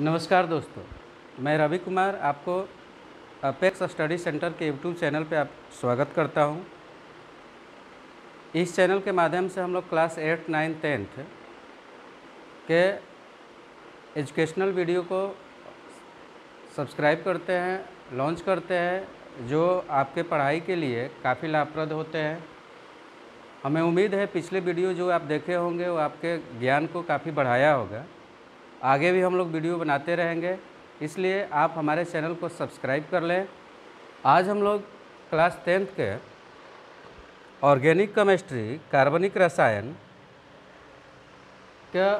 नमस्कार दोस्तों मैं रवि कुमार आपको अपेक्स स्टडी सेंटर के यूट्यूब चैनल पे आप स्वागत करता हूँ इस चैनल के माध्यम से हम लोग क्लास एट नाइन टेंथ के एजुकेशनल वीडियो को सब्सक्राइब करते हैं लॉन्च करते हैं जो आपके पढ़ाई के लिए काफ़ी लाभप्रद होते हैं हमें उम्मीद है पिछले वीडियो जो आप देखे होंगे वो आपके ज्ञान को काफ़ी बढ़ाया होगा आगे भी हम लोग वीडियो बनाते रहेंगे इसलिए आप हमारे चैनल को सब्सक्राइब कर लें आज हम लोग क्लास टेंथ के ऑर्गेनिक केमिस्ट्री कार्बनिक रसायन का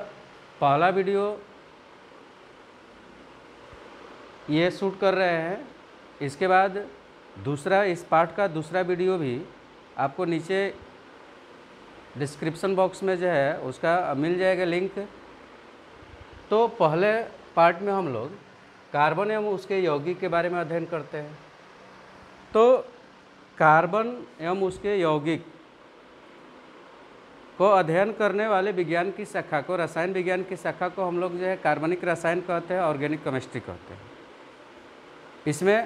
पहला वीडियो ये शूट कर रहे हैं इसके बाद दूसरा इस पार्ट का दूसरा वीडियो भी आपको नीचे डिस्क्रिप्शन बॉक्स में जो है उसका मिल जाएगा लिंक तो पहले पार्ट में हम लोग कार्बन एवं उसके यौगिक के बारे में अध्ययन करते हैं तो कार्बन एवं उसके यौगिक को अध्ययन करने वाले विज्ञान की शाखा को रसायन विज्ञान की शाखा को हम लोग जो है कार्बनिक रसायन कहते हैं ऑर्गेनिक केमिस्ट्री कहते हैं इसमें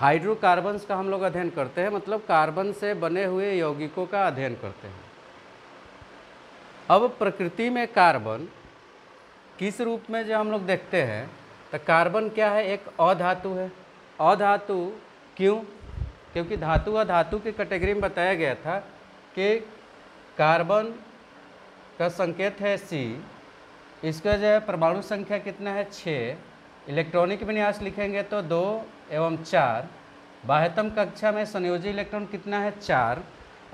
हाइड्रोकार्बन्स का हम लोग अध्ययन करते हैं मतलब कार्बन से बने हुए यौगिकों का अध्ययन करते हैं अब प्रकृति में कार्बन किस रूप में जो हम लोग देखते हैं तो कार्बन क्या है एक अधातु है अधातु क्यों क्योंकि धातु अधातु के कैटेगरी में बताया गया था कि कार्बन का संकेत है सी इसका जो है परमाणु संख्या कितना है छः इलेक्ट्रॉनिक विन्यास लिखेंगे तो दो एवं चार बाह्यतम कक्षा में संयोजी इलेक्ट्रॉन कितना है चार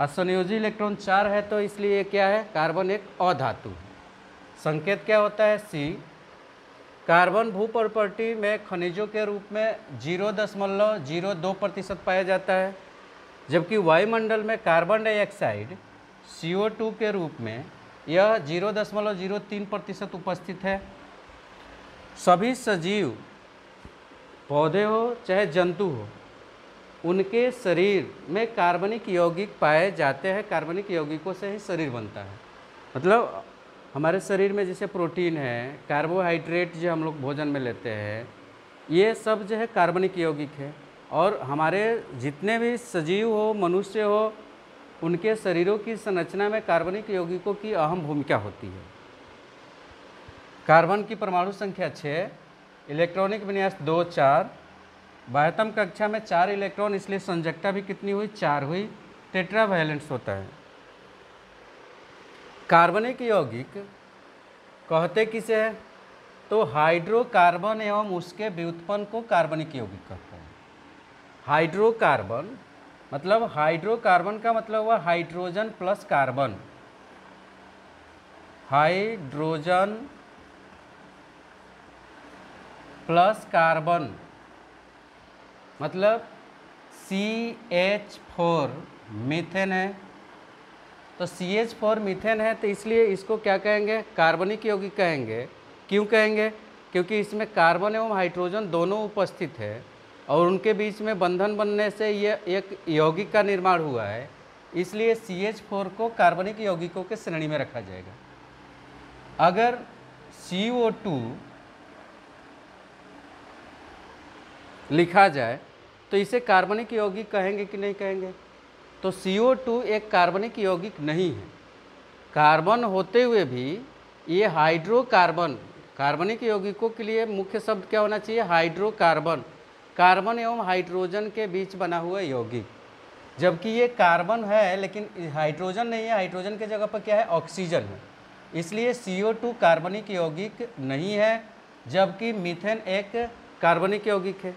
और संयोजी इलेक्ट्रॉन चार है तो इसलिए क्या है कार्बन एक अधातु संकेत क्या होता है सी कार्बन भू प्रॉपर्टी में खनिजों के रूप में जीरो दशमलव जीरो दो प्रतिशत पाया जाता है जबकि वायुमंडल में कार्बन डाइऑक्साइड टू के रूप में यह जीरो दशमलव जीरो तीन प्रतिशत उपस्थित है सभी सजीव पौधे हो चाहे जंतु हो उनके शरीर में कार्बनिक यौगिक पाए जाते हैं कार्बनिक यौगिकों से ही शरीर बनता है मतलब हमारे शरीर में जैसे प्रोटीन है कार्बोहाइड्रेट जो हम लोग भोजन में लेते हैं ये सब जो है कार्बनिक यौगिक है और हमारे जितने भी सजीव हो मनुष्य हो उनके शरीरों की संरचना में कार्बनिक यौगिकों की अहम भूमिका होती है कार्बन की परमाणु संख्या छः इलेक्ट्रॉनिक विन्यास दो चार बाह्यतम कक्षा में चार इलेक्ट्रॉन इसलिए संजकता भी कितनी हुई चार हुई टेट्रा वायलेंस होता है कार्बनिक यौगिक कहते किसे है तो हाइड्रोकार्बन एवं उसके व्युत्पन्न को कार्बनिक यौगिक कहते हैं हाइड्रोकार्बन मतलब हाइड्रोकार्बन का मतलब हुआ hydrogen plus carbon hydrogen plus carbon मतलब सी एच फोर मिथेन है तो सी एच फोर मिथेन है तो इसलिए इसको क्या कहेंगे कार्बनिक यौगिक कहेंगे क्यों कहेंगे क्योंकि इसमें कार्बन एवं हाइड्रोजन दोनों उपस्थित है और उनके बीच में बंधन बनने से ये एक यौगिक का निर्माण हुआ है इसलिए सी एच फोर को कार्बनिक यौगिकों के श्रेणी में रखा जाएगा अगर सी ओ टू लिखा जाए तो इसे कार्बनिक यौगिक कहेंगे कि नहीं कहेंगे तो CO2 एक कार्बनिक यौगिक नहीं है कार्बन होते हुए भी ये हाइड्रोकार्बन कार्बनिक यौगिकों के लिए मुख्य शब्द क्या होना चाहिए हाइड्रोकार्बन कार्बन एवं हाइड्रोजन के बीच बना हुआ यौगिक जबकि ये कार्बन है लेकिन हाइड्रोजन नहीं है हाइड्रोजन के जगह पर क्या है ऑक्सीजन है इसलिए CO2 कार्बनिक यौगिक नहीं है जबकि मीथेन एक कार्बनिक यौगिक है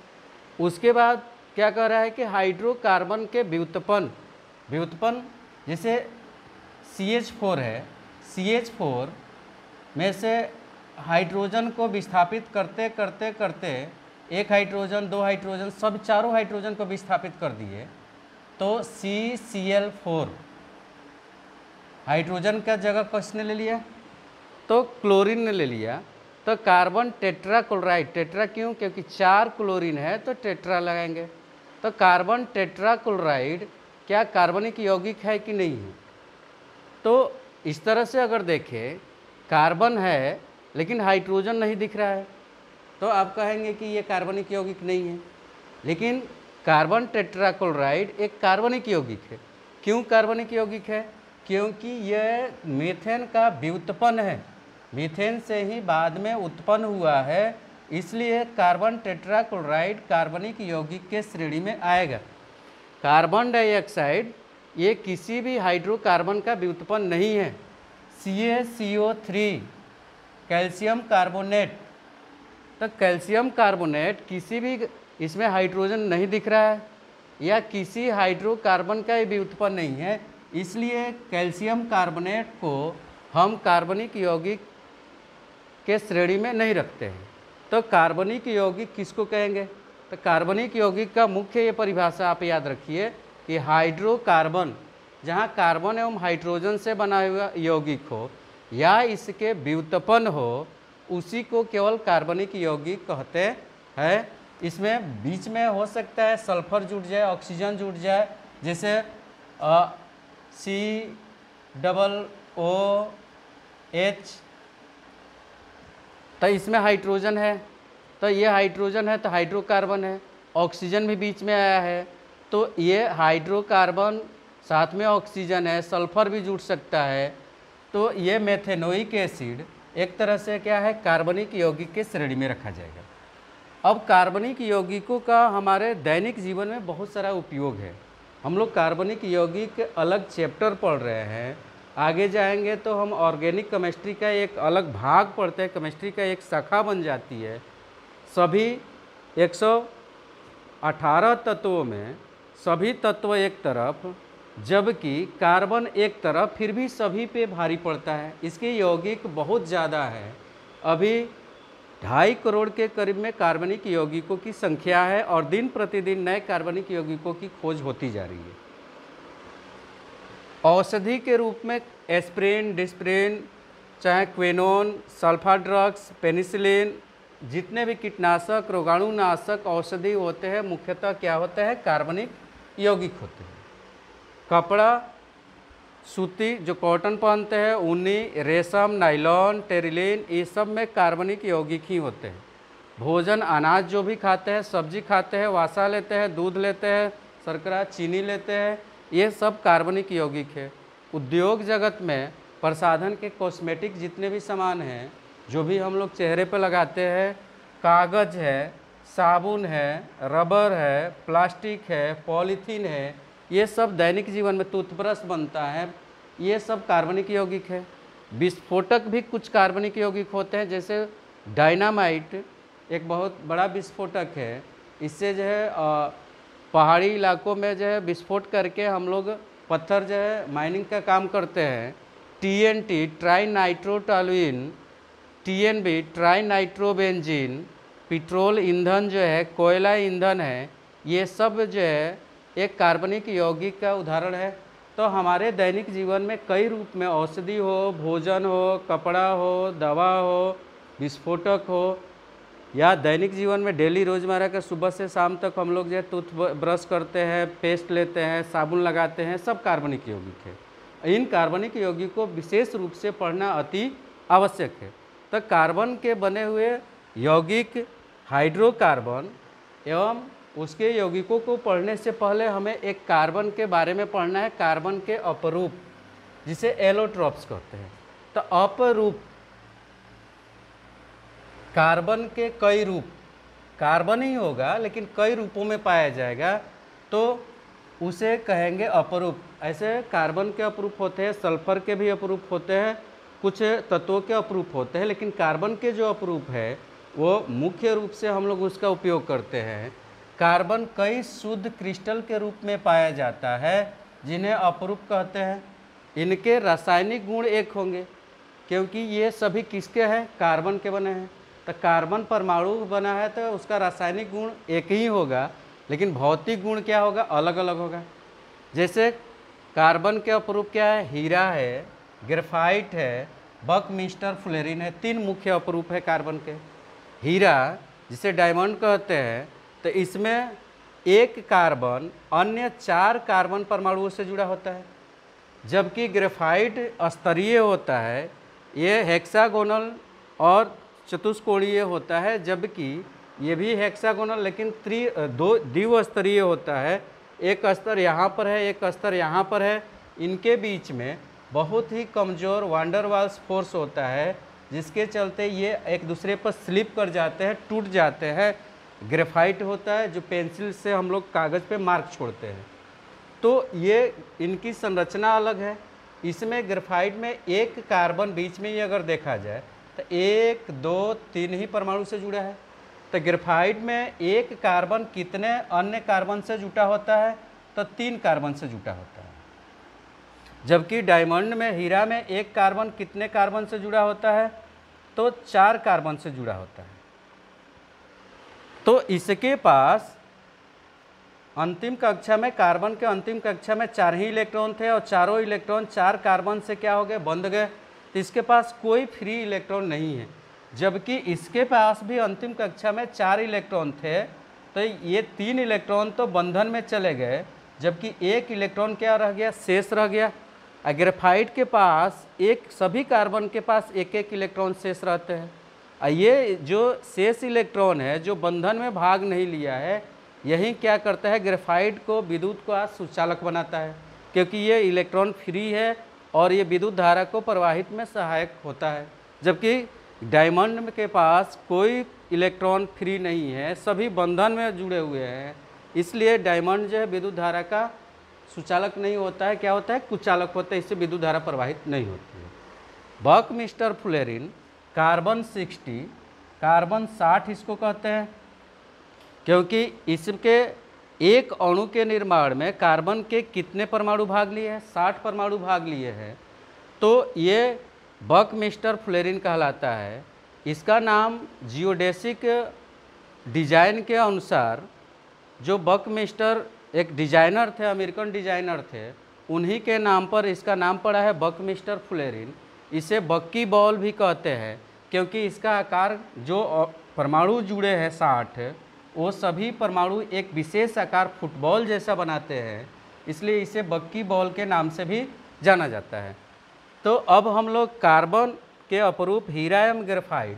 उसके बाद क्या कह रहा है कि हाइड्रोकार्बन के व्युत्पन्न व्युत्पन्न जैसे सी एच फोर है सी एच फोर में से हाइड्रोजन को विस्थापित करते करते करते एक हाइड्रोजन दो हाइड्रोजन सब चारों हाइड्रोजन को विस्थापित कर दिए तो C C L four hydrogen का जगह किसने ले लिया तो क्लोरीन ने ले लिया तो कार्बन टेट्रा क्लोराइड टेट्रा क्यों क्योंकि चार क्लोरीन है तो टेट्रा लगाएंगे तो कार्बन टेट्रा क्लोराइड क्या कार्बनिक यौगिक है कि नहीं है तो इस तरह से अगर देखें कार्बन है लेकिन हाइड्रोजन नहीं दिख रहा है तो आप कहेंगे कि ये कार्बनिक यौगिक नहीं है लेकिन कार्बन टेट्राक्लोराइड एक कार्बनिक यौगिक है क्यों कार्बनिक यौगिक है क्योंकि यह मीथेन का व्युत्पन्न है मीथेन से ही बाद में उत्पन्न हुआ है इसलिए कार्बन टेट्राक्लोराइड कार्बनिक यौगिक के श्रेणी में आएगा कार्बन डाइऑक्साइड ये किसी भी हाइड्रोकार्बन का व्युत्पन्न नहीं है C A C O three calcium carbonate तो कैल्शियम कार्बोनेट किसी भी इसमें हाइड्रोजन नहीं दिख रहा है या किसी हाइड्रोकार्बन का भी उत्पन्न नहीं है इसलिए कैल्शियम कार्बोनेट को हम कार्बनिक यौगिक के श्रेणी में नहीं रखते हैं तो कार्बनिक यौगिक किसको कहेंगे तो कार्बनिक यौगिक का मुख्य ये परिभाषा आप याद रखिए कि हाइड्रोकार्बन जहाँ कार्बन एवं हाइड्रोजन से बना हुआ यौगिक हो या इसके व्युत्पन्न हो उसी को केवल कार्बनिक यौगिक कहते हैं इसमें बीच में हो सकता है सल्फर जुट जाए ऑक्सीजन जुट जाए जैसे सी डबल ओ एच तो इसमें हाइड्रोजन है तो ये हाइड्रोजन है तो हाइड्रोकार्बन है ऑक्सीजन भी बीच में आया है तो ये हाइड्रोकार्बन साथ में ऑक्सीजन है सल्फर भी जुड़ सकता है तो ये मेथेनोइक एसिड एक तरह से क्या है कार्बनिक यौगिक के श्रेणी में रखा जाएगा अब कार्बनिक यौगिकों का हमारे दैनिक जीवन में बहुत सारा उपयोग है हम लोग कार्बनिक यौगिक अलग चैप्टर पढ़ रहे हैं आगे जाएंगे तो हम ऑर्गेनिक केमिस्ट्री का एक अलग भाग पढ़ते हैं केमिस्ट्री का एक शाखा बन जाती है सभी 118 तत्वों में सभी तत्व एक तरफ जबकि कार्बन एक तरफ फिर भी सभी पे भारी पड़ता है इसकी यौगिक बहुत ज़्यादा है अभी ढाई करोड़ के करीब में कार्बनिक यौगिकों की संख्या है और दिन प्रतिदिन नए कार्बनिक यौगिकों की खोज होती जा रही है औषधि के रूप में एस्प्रिन डिस्प्रिन चाहे क्वेनोन सल्फा ड्रग्स पेनिसिलिन जितने भी कीटनाशक रोगाणुनाशक औषधि होते हैं मुख्यतः क्या होते हैं कार्बनिक यौगिक होते हैं कपड़ा सूती जो कॉटन पहनते हैं ऊनी रेशम नाइलॉन टेरिलिन ये सब में कार्बनिक यौगिक ही होते हैं भोजन अनाज जो भी खाते हैं सब्जी खाते हैं वासा लेते हैं दूध लेते हैं शर्करा चीनी लेते हैं ये सब कार्बनिक यौगिक है उद्योग जगत में प्रसाधन के कॉस्मेटिक जितने भी सामान हैं जो भी हम लोग चेहरे पर लगाते हैं कागज़ है साबुन है रबर है प्लास्टिक है पॉलीथीन है ये सब दैनिक जीवन में टूथब्रश बनता है ये सब कार्बनिक यौगिक है विस्फोटक भी कुछ कार्बनिक यौगिक होते हैं जैसे डायनामाइट एक बहुत बड़ा विस्फोटक है इससे जो है पहाड़ी इलाकों में जो है विस्फोट करके हम लोग पत्थर जो है माइनिंग का काम करते हैं T N T tri nitrotoluene TNB trinitrobenzene petrol ईंधन जो है कोयला ईंधन है ये सब जो है एक कार्बनिक यौगिक का उदाहरण है तो हमारे दैनिक जीवन में कई रूप में औषधि हो भोजन हो कपड़ा हो दवा हो विस्फोटक हो या दैनिक जीवन में डेली रोज़मर्रा के सुबह से शाम तक हम लोग जो है टूथ ब्रश करते हैं पेस्ट लेते हैं साबुन लगाते हैं सब कार्बनिक यौगिक है इन कार्बनिक यौगिक को विशेष रूप से पढ़ना अति आवश्यक है तो कार्बन के बने हुए यौगिक हाइड्रोकार्बन एवं उसके यौगिकों को पढ़ने से पहले हमें एक कार्बन के बारे में पढ़ना है कार्बन के अपरूप जिसे एलोट्रॉप्स कहते हैं तो अपरूप कार्बन के कई रूप कार्बन ही होगा लेकिन कई रूपों में पाया जाएगा तो उसे कहेंगे अपरूप ऐसे कार्बन के अपरूप होते हैं सल्फर के भी अपरूप होते हैं कुछ तत्वों के अपरूप होते हैं लेकिन कार्बन के जो अपरूप है वो मुख्य रूप से हम लोग उसका उपयोग करते हैं कार्बन कई शुद्ध क्रिस्टल के रूप में पाया जाता है जिन्हें अपरूप कहते हैं इनके रासायनिक गुण एक होंगे क्योंकि ये सभी किसके हैं कार्बन के बने हैं तो कार्बन परमाणु बना है तो उसका रासायनिक गुण एक ही होगा लेकिन भौतिक गुण क्या होगा अलग अलग होगा जैसे कार्बन के अपरूप क्या है हीरा है ग्रेफाइट है बकमिस्टर फ्लोरिन है तीन मुख्य अपरूप है कार्बन के हीरा जिसे डायमंड कहते हैं तो इसमें एक कार्बन अन्य चार कार्बन परमाणुओं से जुड़ा होता है जबकि ग्रेफाइट स्तरीय होता है ये हेक्सागोनल और चतुष्कोणीय होता है जबकि ये भी हेक्सागोनल लेकिन त्रि दो द्विस्तरीय होता है एक स्तर यहाँ पर है एक स्तर यहाँ पर है इनके बीच में बहुत ही कमज़ोर वांडरवाल्स फोर्स होता है जिसके चलते ये एक दूसरे पर स्लिप कर जाते हैं टूट जाते हैं ग्रेफाइट होता है जो पेंसिल से हम लोग कागज़ पे मार्क छोड़ते हैं तो ये इनकी संरचना अलग है इसमें ग्रेफाइट में एक कार्बन बीच में ही अगर देखा जाए तो एक दो तीन ही परमाणु से जुड़ा है तो ग्रेफाइट में एक कार्बन कितने अन्य कार्बन से जुटा होता है तो तीन कार्बन से जुटा होता है जबकि डायमंड में हीरा में एक कार्बन कितने कार्बन से जुड़ा होता है तो चार कार्बन से जुड़ा होता है तो इसके पास अंतिम कक्षा में कार्बन के अंतिम कक्षा में चार ही इलेक्ट्रॉन थे और चारों इलेक्ट्रॉन चार कार्बन से क्या हो गए बंध गए तो इसके पास कोई फ्री इलेक्ट्रॉन नहीं है जबकि इसके पास भी अंतिम कक्षा में चार इलेक्ट्रॉन थे तो ये तीन इलेक्ट्रॉन तो बंधन में चले गए जबकि एक इलेक्ट्रॉन क्या रह गया शेष रह गया ग्रेफाइट के पास एक सभी कार्बन के पास एक एक इलेक्ट्रॉन शेष रहते हैं और ये जो शेष इलेक्ट्रॉन है जो बंधन में भाग नहीं लिया है यही क्या करता है ग्रेफाइट को विद्युत को आज सुचालक बनाता है क्योंकि ये इलेक्ट्रॉन फ्री है और ये विद्युत धारा को प्रवाहित में सहायक होता है जबकि डायमंड के पास कोई इलेक्ट्रॉन फ्री नहीं है सभी बंधन में जुड़े हुए हैं इसलिए डायमंड जो है विद्युत धारा का सुचालक नहीं होता है क्या होता है कुचालक होता है इससे विद्युत धारा प्रवाहित नहीं होती है Buckminster fullerene carbon sixty carbon साठ इसको कहते हैं क्योंकि इसके एक अणु के निर्माण में कार्बन के कितने परमाणु भाग लिए हैं साठ परमाणु भाग लिए हैं तो ये बक मिस्टर फ्लेरिन कहलाता है इसका नाम जियोडेसिक डिजाइन के अनुसार जो बक मिस्टर एक डिजाइनर थे अमेरिकन डिजाइनर थे उन्हीं के नाम पर इसका नाम पड़ा है बक मिस्टर फुलेरिन इसे बक्की बॉल भी कहते हैं क्योंकि इसका आकार जो परमाणु जुड़े हैं साठ वो सभी परमाणु एक विशेष आकार फुटबॉल जैसा बनाते हैं इसलिए इसे बक्की बॉल के नाम से भी जाना जाता है तो अब हम लोग कार्बन के अपरूप हीरायम ग्रेफाइड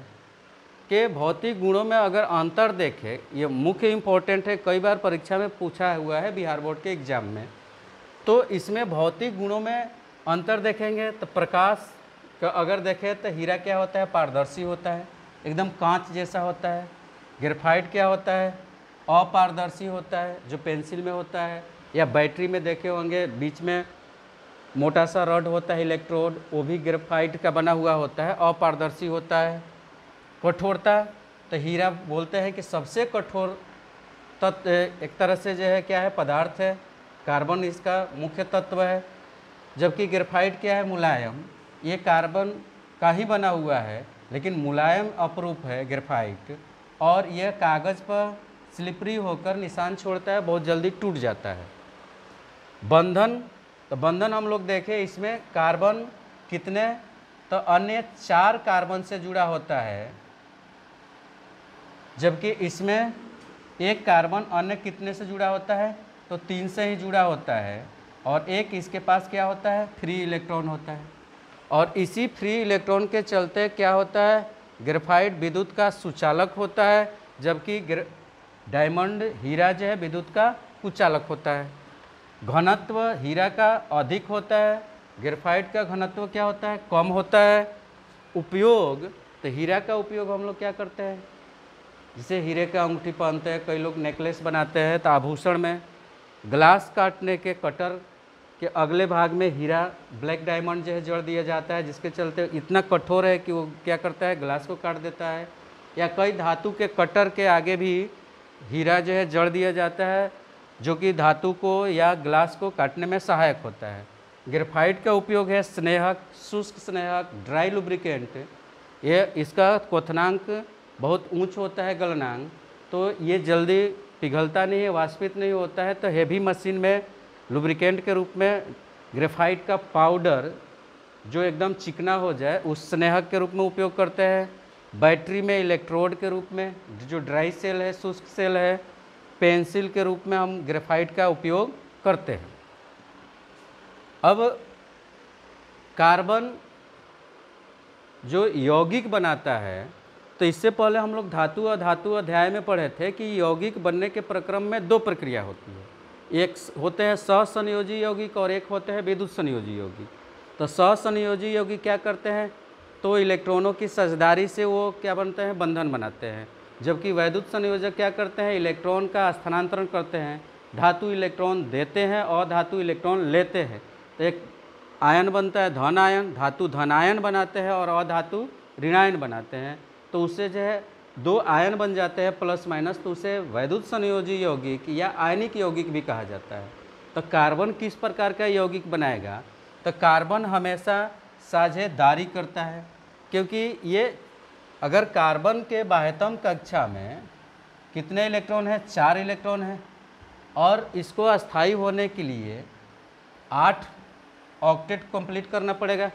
के भौतिक गुणों में अगर अंतर देखें ये मुख्य इम्पोर्टेंट है कई बार परीक्षा में पूछा हुआ है बिहार बोर्ड के एग्जाम में तो इसमें भौतिक गुणों में अंतर देखेंगे तो प्रकाश का अगर देखें तो हीरा क्या होता है पारदर्शी होता है एकदम कांच जैसा होता है ग्रेफाइट क्या होता है अपारदर्शी होता है जो पेंसिल में होता है या बैटरी में देखे होंगे बीच में मोटा सा रड होता है इलेक्ट्रोड वो भी ग्रेफाइट का बना हुआ होता है अपारदर्शी होता है कठोरता तो हीरा बोलते हैं कि सबसे कठोर तत्व एक तरह से जो है क्या है पदार्थ है कार्बन इसका मुख्य तत्व है जबकि ग्रेफाइट क्या है मुलायम ये कार्बन का ही बना हुआ है लेकिन मुलायम अपरूप है ग्रेफाइट और यह कागज़ पर स्लिपरी होकर निशान छोड़ता है बहुत जल्दी टूट जाता है बंधन तो बंधन हम लोग देखें इसमें कार्बन कितने तो अन्य चार कार्बन से जुड़ा होता है जबकि इसमें एक कार्बन अन्य कितने से जुड़ा होता है तो तीन से ही जुड़ा होता है और एक इसके पास क्या होता है फ्री इलेक्ट्रॉन होता है और इसी फ्री इलेक्ट्रॉन के चलते क्या होता है ग्रेफाइट विद्युत का सुचालक होता है जबकि डायमंड हीरा जो है विद्युत का कुचालक होता है घनत्व हीरा का अधिक होता है ग्रेफाइट का घनत्व क्या होता है कम होता है उपयोग तो हीरा का उपयोग हम लोग क्या करते हैं जिसे हीरे का अंगूठी पहनते हैं कई लोग नेकलेस बनाते हैं तो आभूषण में ग्लास काटने के कटर के अगले भाग में हीरा ब्लैक डायमंड जो है जड़ दिया जाता है जिसके चलते इतना कठोर है कि वो क्या करता है ग्लास को काट देता है या कई धातु के कटर के आगे भी हीरा जो है जड़ दिया जाता है जो कि धातु को या ग्लास को काटने में सहायक होता है ग्रेफाइट का उपयोग है स्नेहक शुष्क स्नेहक ड्राई लुब्रिकेंट ये इसका क्वथनांक बहुत ऊंच होता है गलनांग तो ये जल्दी पिघलता नहीं है वाष्पित नहीं होता है तो हेवी मशीन में लुब्रिकेंट के रूप में ग्रेफाइट का पाउडर जो एकदम चिकना हो जाए उस स्नेहक के रूप में उपयोग करते हैं बैटरी में इलेक्ट्रोड के रूप में जो ड्राई सेल है शुष्क सेल है पेंसिल के रूप में हम ग्रेफाइट का उपयोग करते हैं अब कार्बन जो यौगिक बनाता है तो इससे पहले हम लोग धातु और धातु अध्याय में पढ़े थे कि यौगिक बनने के प्रक्रम में दो प्रक्रिया होती है एक होते हैं सहसंयोजी यौगिक और एक होते हैं विद्युत संयोजी यौगिक तो सहसंयोजी यौगिक क्या करते हैं तो इलेक्ट्रॉनों की सजदारी से वो क्या बनते हैं बंधन बनाते हैं जबकि वैद्युत संयोजक क्या करते हैं इलेक्ट्रॉन का स्थानांतरण करते हैं धातु इलेक्ट्रॉन देते हैं और धातु इलेक्ट्रॉन लेते हैं तो एक आयन बनता है धन आयन धातु धनायन बनाते हैं और अधातु ऋणायन बनाते हैं तो उससे जो है दो आयन बन जाते हैं प्लस माइनस तो उसे वैद्युत संयोजी यौगिक या आयनिक यौगिक भी कहा जाता है तो कार्बन किस प्रकार का यौगिक बनाएगा तो कार्बन हमेशा साझेदारी करता है क्योंकि ये अगर कार्बन के बाह्यतम कक्षा में कितने इलेक्ट्रॉन हैं चार इलेक्ट्रॉन हैं और इसको अस्थाई होने के लिए आठ ऑक्टेट कंप्लीट करना पड़ेगा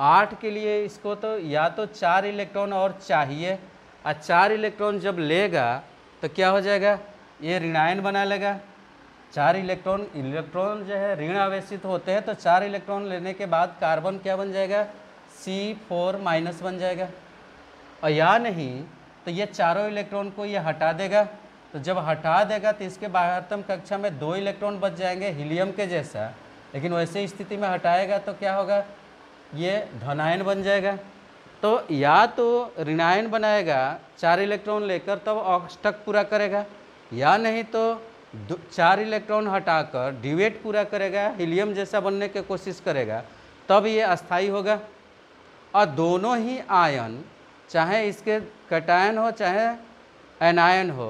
आठ के लिए इसको तो या तो चार इलेक्ट्रॉन और चाहिए और चार इलेक्ट्रॉन जब लेगा तो क्या हो जाएगा ये ऋणायन बना लेगा चार इलेक्ट्रॉन इलेक्ट्रॉन जो है ऋण आवेशित होते हैं तो चार इलेक्ट्रॉन लेने के बाद कार्बन क्या बन जाएगा सी फोर माइनस बन जाएगा और या नहीं तो ये चारों इलेक्ट्रॉन को ये हटा देगा तो जब हटा देगा तो इसके बाहरतम कक्षा में दो इलेक्ट्रॉन बच जाएंगे हीलियम के जैसा लेकिन वैसे स्थिति में हटाएगा तो क्या होगा ये धनायन बन जाएगा तो या तो ऋणायन बनाएगा चार इलेक्ट्रॉन लेकर तब ऑक्सटक पूरा करेगा या नहीं तो चार इलेक्ट्रॉन हटाकर डिवेट पूरा करेगा हीलियम जैसा बनने की कोशिश करेगा तब ये अस्थाई होगा और दोनों ही आयन चाहे इसके कटायन हो चाहे एनायन हो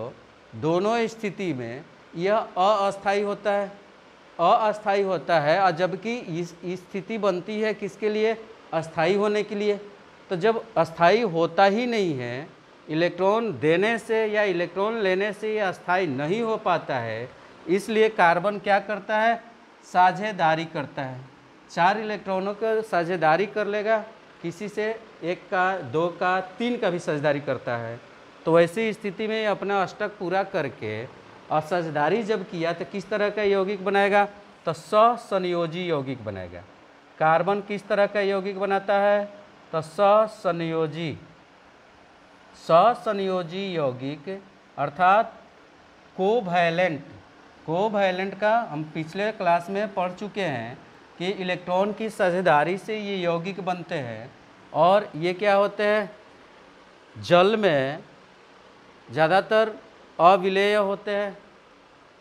दोनों स्थिति में यह अस्थाई होता है अस्थाई होता है और जबकि इस स्थिति बनती है किसके लिए अस्थाई होने के लिए तो जब अस्थाई होता ही नहीं है इलेक्ट्रॉन देने से या इलेक्ट्रॉन लेने से यह अस्थाई नहीं हो पाता है इसलिए कार्बन क्या करता है साझेदारी करता है चार इलेक्ट्रॉनों का साझेदारी कर लेगा किसी से एक का दो का तीन का भी साझेदारी करता है तो वैसी स्थिति में अपना अष्टक पूरा करके और सजधारी जब किया तो किस तरह का यौगिक बनाएगा तो ससंयोजी यौगिक बनाएगा कार्बन किस तरह का यौगिक बनाता है तो ससंयोजी ससंयोजी यौगिक अर्थात कोवैलेंट कोवैलेंट का हम पिछले क्लास में पढ़ चुके हैं कि इलेक्ट्रॉन की सजेदारी से ये यौगिक बनते हैं और ये क्या होते हैं जल में ज़्यादातर अविलेय होते हैं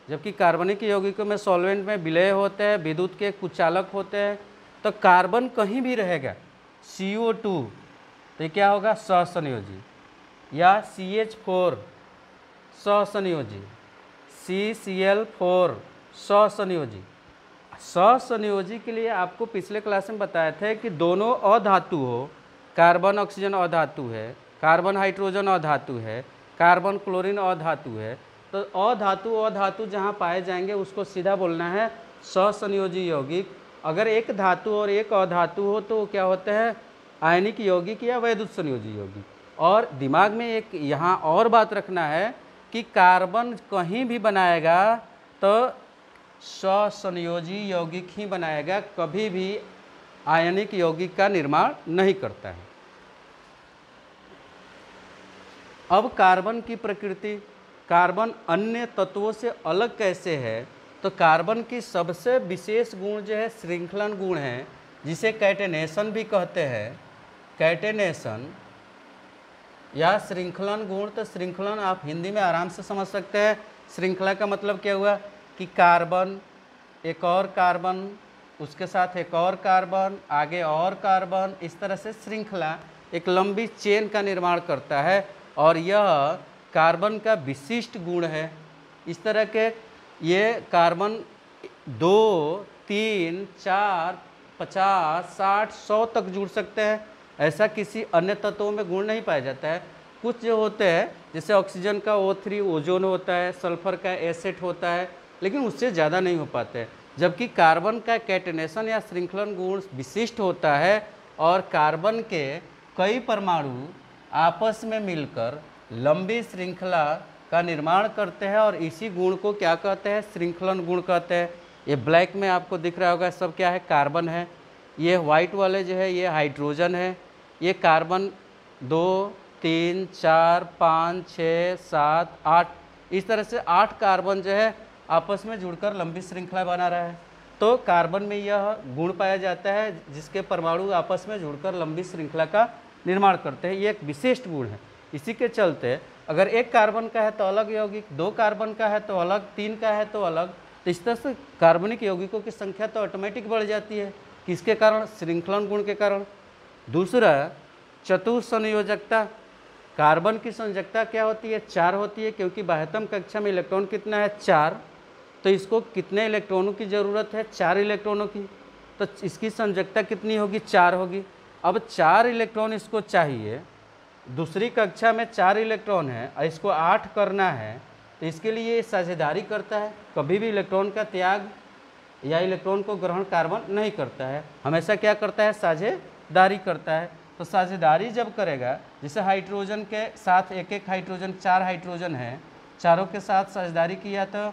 जबकि कार्बनिक यौगिकों में सॉल्वेंट में विलेय होते हैं विद्युत के कुचालक होते हैं तो कार्बन कहीं भी रहेगा सी ओ टू तो क्या होगा सहसंयोजी या सी एच फोर सहसंयोजी सी सी एल फोर सहसंयोजी सहसंयोजी के लिए आपको पिछले क्लास में बताया था कि दोनों अधातु हो कार्बन ऑक्सीजन अधातु है कार्बन हाइड्रोजन अधातु है कार्बन क्लोरीन अधातु है तो अधातु अधातु जहाँ पाए जाएंगे उसको सीधा बोलना है ससंयोजी यौगिक अगर एक धातु और एक अधातु हो तो क्या होते हैं आयनिक यौगिक या वैद्युत संयोजी यौगिक और दिमाग में एक यहाँ और बात रखना है कि कार्बन कहीं भी बनाएगा तो ससंयोजी यौगिक ही बनाएगा कभी भी आयनिक यौगिक का निर्माण नहीं करता है अब कार्बन की प्रकृति कार्बन अन्य तत्वों से अलग कैसे है तो कार्बन की सबसे विशेष गुण जो है श्रृंखलन गुण है जिसे कैटेनेशन भी कहते हैं कैटेनेशन या श्रृंखलन गुण तो श्रृंखलन आप हिंदी में आराम से समझ सकते हैं श्रृंखला का मतलब क्या हुआ कि कार्बन एक और कार्बन उसके साथ एक और कार्बन आगे और कार्बन इस तरह से श्रृंखला एक लंबी चेन का निर्माण करता है और यह कार्बन का विशिष्ट गुण है इस तरह के ये कार्बन दो तीन चार पचास साठ सौ तक जुड़ सकते हैं ऐसा किसी अन्य तत्वों में गुण नहीं पाया जाता है कुछ जो होते हैं जैसे ऑक्सीजन का ओ थ्री ओजोन होता है सल्फर का एसेट होता है लेकिन उससे ज़्यादा नहीं हो पाते जबकि कार्बन का कैटनेशन या श्रृंखलन गुण विशिष्ट होता है और कार्बन के कई परमाणु आपस में मिलकर लंबी श्रृंखला का निर्माण करते हैं और इसी गुण को क्या कहते हैं श्रृंखलन गुण कहते हैं ये ब्लैक में आपको दिख रहा होगा सब क्या है कार्बन है ये व्हाइट वाले जो है ये हाइड्रोजन है ये कार्बन दो तीन चार पाँच छः सात आठ इस तरह से आठ कार्बन जो है आपस में जुड़कर लंबी श्रृंखला बना रहा है तो कार्बन में यह गुण पाया जाता है जिसके परमाणु आपस में जुड़कर लंबी श्रृंखला का निर्माण करते हैं ये एक विशिष्ट गुण है इसी के चलते अगर एक कार्बन का है तो अलग यौगिक दो कार्बन का है तो अलग तीन का है तो अलग तो इस तरह से कार्बनिक यौगिकों की संख्या तो ऑटोमेटिक बढ़ जाती है किसके कारण श्रृंखलन गुण के कारण दूसरा चतुर संयोजकता कार्बन की संयोजकता क्या होती है चार होती है क्योंकि बाह्यतम कक्षा में इलेक्ट्रॉन कितना है चार तो इसको कितने इलेक्ट्रॉनों की ज़रूरत है चार इलेक्ट्रॉनों की तो इसकी संयोजकता कितनी होगी चार होगी अब चार इलेक्ट्रॉन इसको चाहिए दूसरी कक्षा में चार इलेक्ट्रॉन है और इसको आठ करना है तो इसके लिए साझेदारी करता है कभी भी इलेक्ट्रॉन का त्याग या इलेक्ट्रॉन को ग्रहण कार्बन नहीं करता है हमेशा क्या करता है साझेदारी करता है तो साझेदारी जब करेगा जैसे हाइड्रोजन के साथ एक एक हाइड्रोजन चार हाइड्रोजन है चारों के साथ साझेदारी किया तो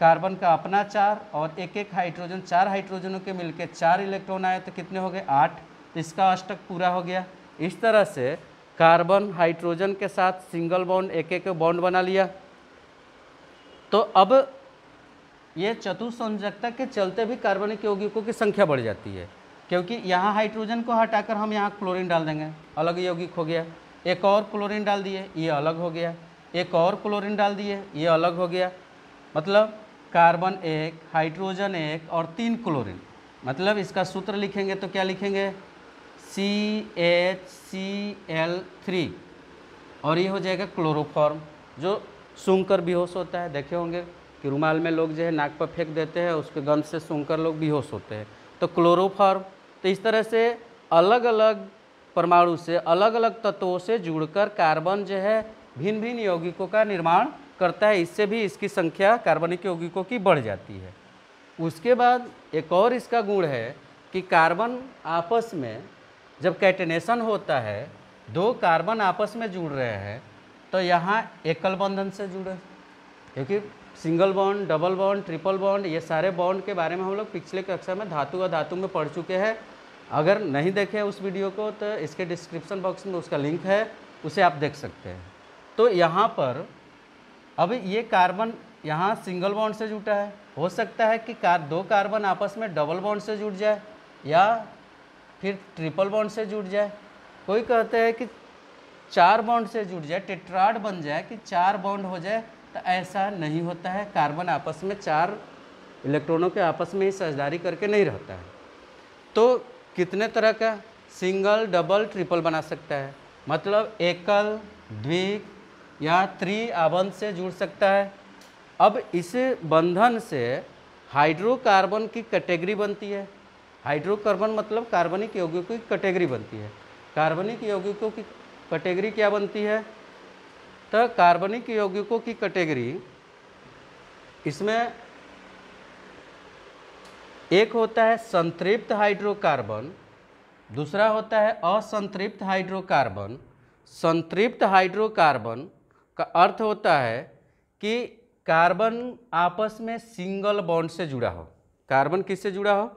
कार्बन का अपना चार और एक एक हाइड्रोजन चार हाइड्रोजनों के मिलके चार इलेक्ट्रॉन आए तो कितने हो गए आठ तो इसका अष्टक पूरा हो गया इस तरह से कार्बन हाइड्रोजन के साथ सिंगल बॉन्ड एक एक बॉन्ड बना लिया तो अब ये चतुसंजकता के चलते भी कार्बनिक यौगिकों की संख्या बढ़ जाती है क्योंकि यहाँ हाइड्रोजन को हटाकर हम यहाँ क्लोरीन डाल देंगे अलग यौगिक हो गया एक और क्लोरीन डाल दिए ये अलग हो गया एक और क्लोरीन डाल दिए ये अलग हो गया मतलब कार्बन एक हाइड्रोजन एक और तीन क्लोरीन मतलब इसका सूत्र लिखेंगे तो क्या लिखेंगे C H C L three और ये हो जाएगा क्लोरोफॉर्म जो कर बेहोश होता है देखे होंगे कि रुमाल में लोग जो है नाक पर फेंक देते हैं उसके गंध से कर लोग बेहोश होते हैं तो क्लोरोफॉर्म तो इस तरह से अलग अलग परमाणु से अलग अलग तत्वों से जुड़कर कार्बन जो है भिन्न भिन्न यौगिकों का निर्माण करता है इससे भी इसकी संख्या कार्बनिक यौगिकों की बढ़ जाती है उसके बाद एक और इसका गुण है कि कार्बन आपस में जब कैटनेशन होता है दो कार्बन आपस में जुड़ रहे हैं तो यहाँ एकल बंधन से जुड़े क्योंकि single bond double bond triple bond ये सारे बॉन्ड के बारे में हम लोग पिछले कक्षा में धातु और धातु में पढ़ चुके हैं अगर नहीं देखे उस वीडियो को तो इसके डिस्क्रिप्शन बॉक्स में उसका लिंक है उसे आप देख सकते हैं तो यहाँ पर अब ये कार्बन यहाँ सिंगल बॉन्ड से जुटा है हो सकता है कि कार दो कार्बन आपस में डबल बॉन्ड से जुट जाए या फिर ट्रिपल बॉन्ड से जुड़ जाए कोई कहते हैं कि चार बॉन्ड से जुड़ जाए टेट्राड बन जाए कि चार बॉन्ड हो जाए तो ऐसा नहीं होता है कार्बन आपस में चार इलेक्ट्रॉनों के आपस में ही सजदारी करके नहीं रहता है तो कितने तरह का सिंगल डबल ट्रिपल बना सकता है मतलब एकल द्विक या त्रि आबंध से जुड़ सकता है अब इस बंधन से हाइड्रोकार्बन की कैटेगरी बनती है हाइड्रोकार्बन मतलब कार्बनिक यौगिकों की कैटेगरी बनती है कार्बनिक यौगिकों की कैटेगरी क्या बनती है तो कार्बनिक यौगिकों की कैटेगरी इसमें एक होता है संतृप्त हाइड्रोकार्बन दूसरा होता है असंतृप्त हाइड्रोकार्बन संतृप्त हाइड्रोकार्बन का अर्थ होता है कि कार्बन आपस में सिंगल बॉन्ड से जुड़ा हो कार्बन किससे जुड़ा हो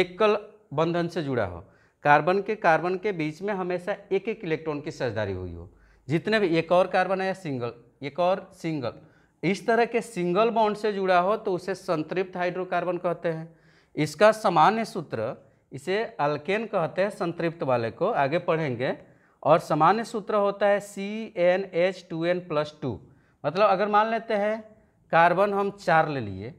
एकल बंधन से जुड़ा हो कार्बन के कार्बन के बीच में हमेशा एक एक इलेक्ट्रॉन की साझेदारी हुई हो जितने भी एक और कार्बन है या सिंगल एक और सिंगल इस तरह के सिंगल बॉन्ड से जुड़ा हो तो उसे संतृप्त हाइड्रोकार्बन कहते हैं इसका सामान्य सूत्र इसे अल्केन कहते हैं संतृप्त वाले को आगे पढ़ेंगे और सामान्य सूत्र होता है C N H two N plus two मतलब अगर मान लेते हैं कार्बन हम चार ले लिए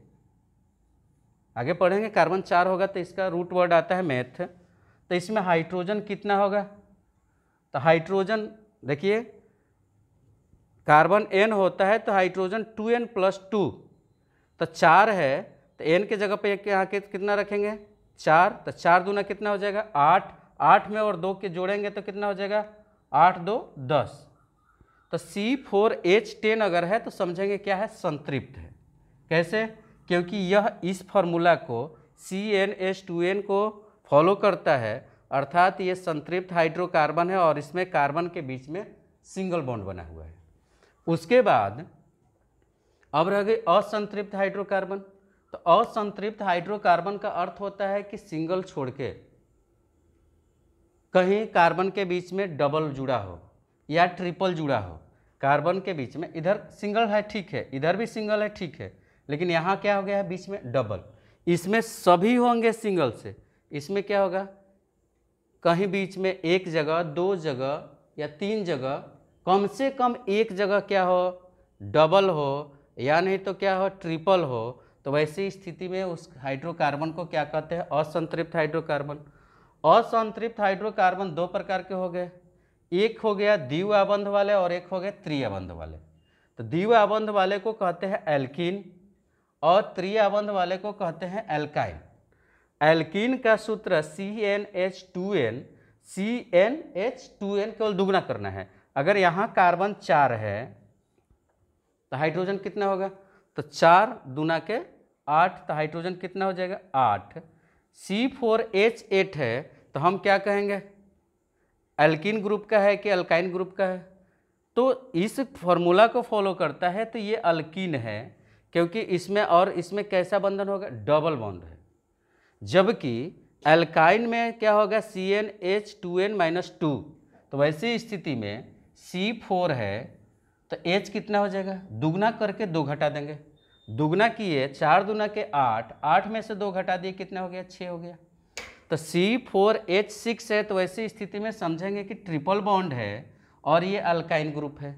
आगे पढ़ेंगे कार्बन चार होगा तो इसका रूट वर्ड आता है मैथ तो इसमें हाइड्रोजन कितना होगा तो हाइड्रोजन देखिए कार्बन एन होता है तो hydrogen two N plus two तो चार है तो एन के जगह पे एक यहाँ कितना रखेंगे चार तो चार दूना कितना हो जाएगा आठ आठ में और दो के जोड़ेंगे तो कितना हो जाएगा आठ दो दस तो सी फोर एच टेन अगर है तो समझेंगे क्या है संतृप्त है कैसे क्योंकि यह इस फॉर्मूला को C N S two N को फॉलो करता है अर्थात ये संतृप्त हाइड्रोकार्बन है और इसमें कार्बन के बीच में सिंगल बॉन्ड बना हुआ है उसके बाद अब रह गई असंतृप्त हाइड्रोकार्बन तो असंतृप्त हाइड्रोकार्बन का अर्थ होता है कि सिंगल छोड़ के कहीं कार्बन के बीच में डबल जुड़ा हो या ट्रिपल जुड़ा हो कार्बन के बीच में इधर सिंगल है ठीक है इधर भी सिंगल है ठीक है लेकिन यहाँ क्या हो गया है बीच में डबल इसमें सभी होंगे सिंगल से इसमें क्या होगा कहीं बीच में एक जगह दो जगह या तीन जगह कम से कम एक जगह क्या हो डबल हो या नहीं तो क्या हो ट्रिपल हो तो वैसी स्थिति में उस हाइड्रोकार्बन को क्या कहते हैं असंतृप्त हाइड्रोकार्बन असंतृप्त हाइड्रोकार्बन दो प्रकार के हो गए एक हो गया दीव आबंध वाले और एक हो गए आबंध वाले तो आबंध वाले को कहते हैं एल्किन और त्रियाबंध वाले को कहते हैं एल्काइन एल्किन का सूत्र C N H two N C N H two N केवल दुगना करना है अगर यहाँ कार्बन चार है तो हाइड्रोजन कितना होगा तो चार दुना के आठ तो हाइड्रोजन कितना हो जाएगा आठ सी फोर एच एट है तो हम क्या कहेंगे एल्किन ग्रुप का है कि अल्काइन ग्रुप का है तो इस फॉर्मूला को फॉलो करता है तो ये अल्किन है क्योंकि इसमें और इसमें कैसा बंधन होगा डबल बॉन्ड है जबकि एल्काइन में क्या होगा C N H two N minus two तो वैसी स्थिति में सी फोर है तो एच कितना हो जाएगा दुगना करके दो घटा देंगे दुगना किए चार दुना के आठ आठ में से दो घटा दिए कितना हो गया छः हो गया तो सी फोर एच सिक्स है तो वैसी स्थिति में समझेंगे कि ट्रिपल बॉन्ड है और ये अल्काइन ग्रुप है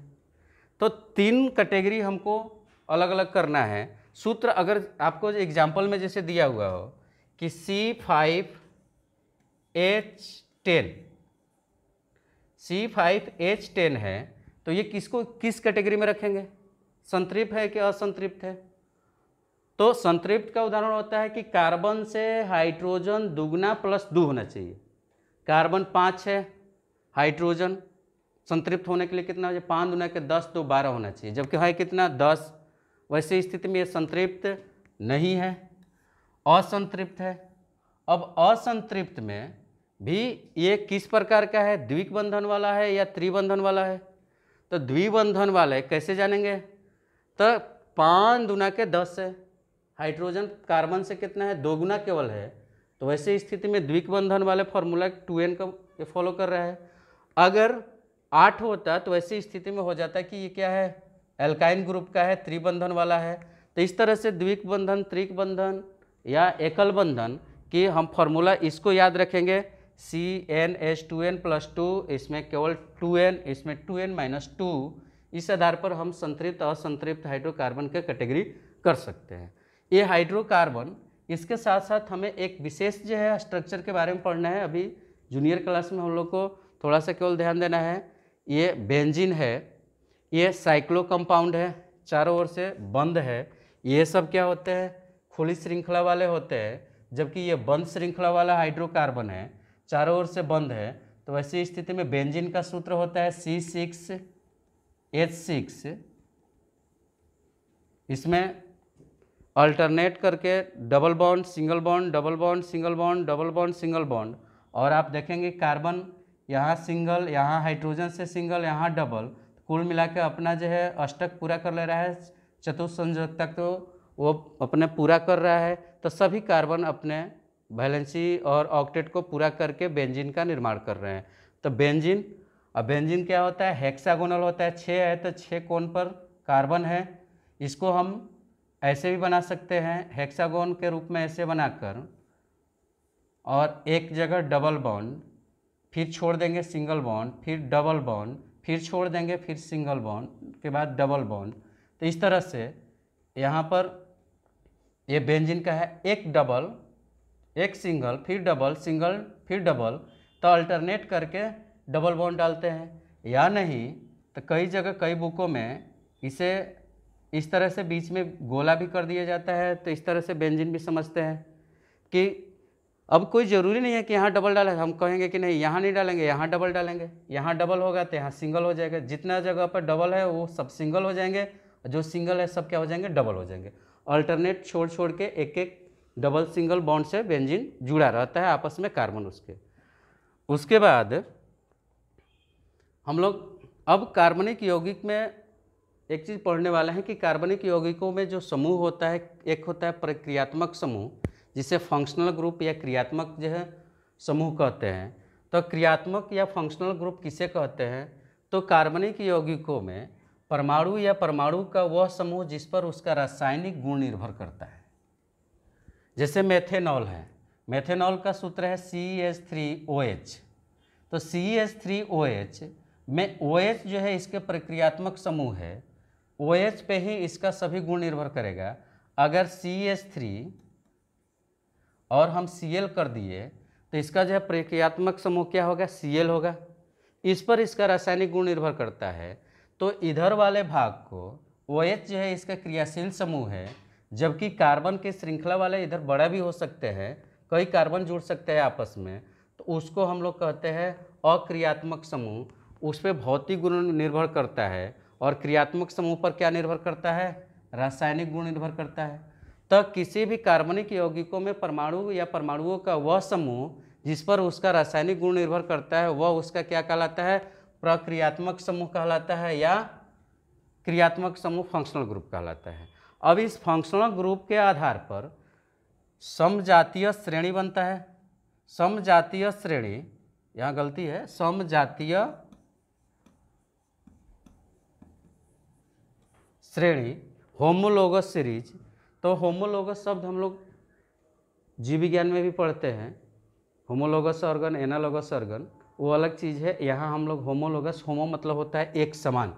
तो तीन कैटेगरी हमको अलग अलग करना है सूत्र अगर आपको एग्जाम्पल में जैसे दिया हुआ हो कि C five H ten C five H ten है तो ये किसको किस कैटेगरी में रखेंगे संतृप्त है कि असंतृप्त है तो संतृप्त का उदाहरण होता है कि कार्बन से हाइड्रोजन दुगना प्लस दो होना चाहिए कार्बन पाँच है हाइड्रोजन संतृप्त होने के लिए कितना हो पाँच दुना के दस दो बारह होना चाहिए जबकि है कितना दस वैसे स्थिति में संतृप्त नहीं है असंतृप्त है अब असंतृप्त में भी ये किस प्रकार का है द्विक बंधन वाला है या त्रिबंधन वाला है तो द्विबंधन वाला है कैसे जानेंगे तो पाँच दुना के दस है हाइड्रोजन कार्बन से कितना है दो गुना केवल है तो वैसे स्थिति में द्विक बंधन वाले फॉर्मूला टू एन का फॉलो कर रहा है अगर आठ होता तो वैसे स्थिति में हो जाता कि ये क्या है एल्काइन ग्रुप का है त्रिबंधन वाला है तो इस तरह से द्विक बंधन त्रिक बंधन या एकल बंधन की हम फॉर्मूला इसको याद रखेंगे C N S two N plus two इसमें केवल टू एन इसमें टू एन माइनस टू इस आधार पर हम संतृप्त असंतृप्त हाइड्रोकार्बन के कैटेगरी कर सकते हैं ये हाइड्रोकार्बन इसके साथ साथ हमें एक विशेष जो है स्ट्रक्चर के बारे में पढ़ना है अभी जूनियर क्लास में हम लोग को थोड़ा सा केवल ध्यान देना है ये बेंजिन है ये साइक्लो कंपाउंड है चारों ओर से बंद है ये सब क्या होते हैं खुली श्रृंखला वाले होते हैं जबकि ये बंद श्रृंखला वाला हाइड्रोकार्बन है चारों ओर से बंद है तो ऐसी स्थिति में बेंजीन का सूत्र होता है सी सिक्स एच सिक्स इसमें अल्टरनेट करके double bond single bond double bond single bond double bond single bond और आप देखेंगे कार्बन यहाँ सिंगल यहाँ हाइड्रोजन से सिंगल यहाँ डबल कुल के अपना जो है अष्टक पूरा कर ले रहा है चतुर्थ तक तो वो अपने पूरा कर रहा है तो सभी कार्बन अपने बैलेंसी और ऑक्टेट को पूरा करके बेंजिन का निर्माण कर रहे हैं तो बेंजिन अब बेंजिन क्या होता है हेक्सागोनल होता है छः है तो छः कोण पर कार्बन है इसको हम ऐसे भी बना सकते हैं हेक्सागोन के रूप में ऐसे बनाकर और एक जगह डबल बॉन्ड फिर छोड़ देंगे सिंगल बॉन्ड फिर डबल बॉन्ड फिर छोड़ देंगे फिर सिंगल बॉन्ड के बाद डबल बॉन्ड तो इस तरह से यहाँ पर ये बेंजिन का है एक डबल एक सिंगल फिर डबल सिंगल फिर डबल तो अल्टरनेट करके डबल बॉन्ड डालते हैं या नहीं तो कई जगह कई बुकों में इसे इस तरह से बीच में गोला भी कर दिया जाता है तो इस तरह से बेंजिन भी समझते हैं कि अब कोई ज़रूरी नहीं है कि यहाँ डबल डाले हम कहेंगे कि नहीं यहाँ नहीं डालेंगे यहाँ डबल डालेंगे यहाँ डबल होगा तो यहाँ सिंगल हो जाएगा जितना जगह पर डबल है वो सब सिंगल हो जाएंगे जो सिंगल है सब क्या हो जाएंगे डबल हो जाएंगे अल्टरनेट छोड़ छोड़ के एक एक डबल सिंगल बॉन्ड से बेंजिन जुड़ा रहता है आपस में कार्बन उसके उसके बाद हम लोग अब कार्बनिक यौगिक में एक चीज़ पढ़ने वाले हैं कि कार्बनिक यौगिकों में जो समूह होता है एक होता है प्रक्रियात्मक समूह जिसे फंक्शनल ग्रुप या क्रियात्मक जो है समूह कहते हैं तो क्रियात्मक या फंक्शनल ग्रुप किसे कहते हैं तो कार्बनिक यौगिकों में परमाणु या परमाणु का वह समूह जिस पर उसका रासायनिक गुण निर्भर करता है जैसे मेथेनॉल है मेथेनॉल का सूत्र है C H three O H तो C H three O H में ओ एच जो है इसके प्रक्रियात्मक समूह है ओ एच पे ही इसका सभी गुण निर्भर करेगा अगर सी एच थ्री और हम सी कर दिए तो इसका जो है प्रक्रियात्मक समूह क्या होगा सी होगा इस पर इसका रासायनिक गुण निर्भर करता है तो इधर वाले भाग को ओ OH जो है इसका क्रियाशील समूह है जबकि कार्बन के श्रृंखला वाले इधर बड़ा भी हो सकते हैं कई कार्बन जुड़ सकते हैं आपस में तो उसको हम लोग कहते हैं अक्रियात्मक समूह उस पर भौतिक गुण निर्भर करता है और क्रियात्मक समूह पर क्या निर्भर करता है रासायनिक गुण निर्भर करता है तो किसी भी कार्बनिक यौगिकों में परमाणु या परमाणुओं का वह समूह जिस पर उसका रासायनिक गुण निर्भर करता है वह उसका क्या कहलाता है प्रक्रियात्मक समूह कहलाता है या क्रियात्मक समूह फंक्शनल ग्रुप कहलाता है अब इस फंक्शनल ग्रुप के आधार पर समजातीय श्रेणी बनता है समजातीय श्रेणी यहाँ गलती है समजातीय श्रेणी होमोलोगस सीरीज तो होमोलोगस शब्द हम लोग जीव विज्ञान में भी पढ़ते हैं होमोलोगस ऑर्गन एनालोगस ऑर्गन वो अलग चीज़ है यहाँ हम लोग होमोलोगस होमो मतलब होता है एक समान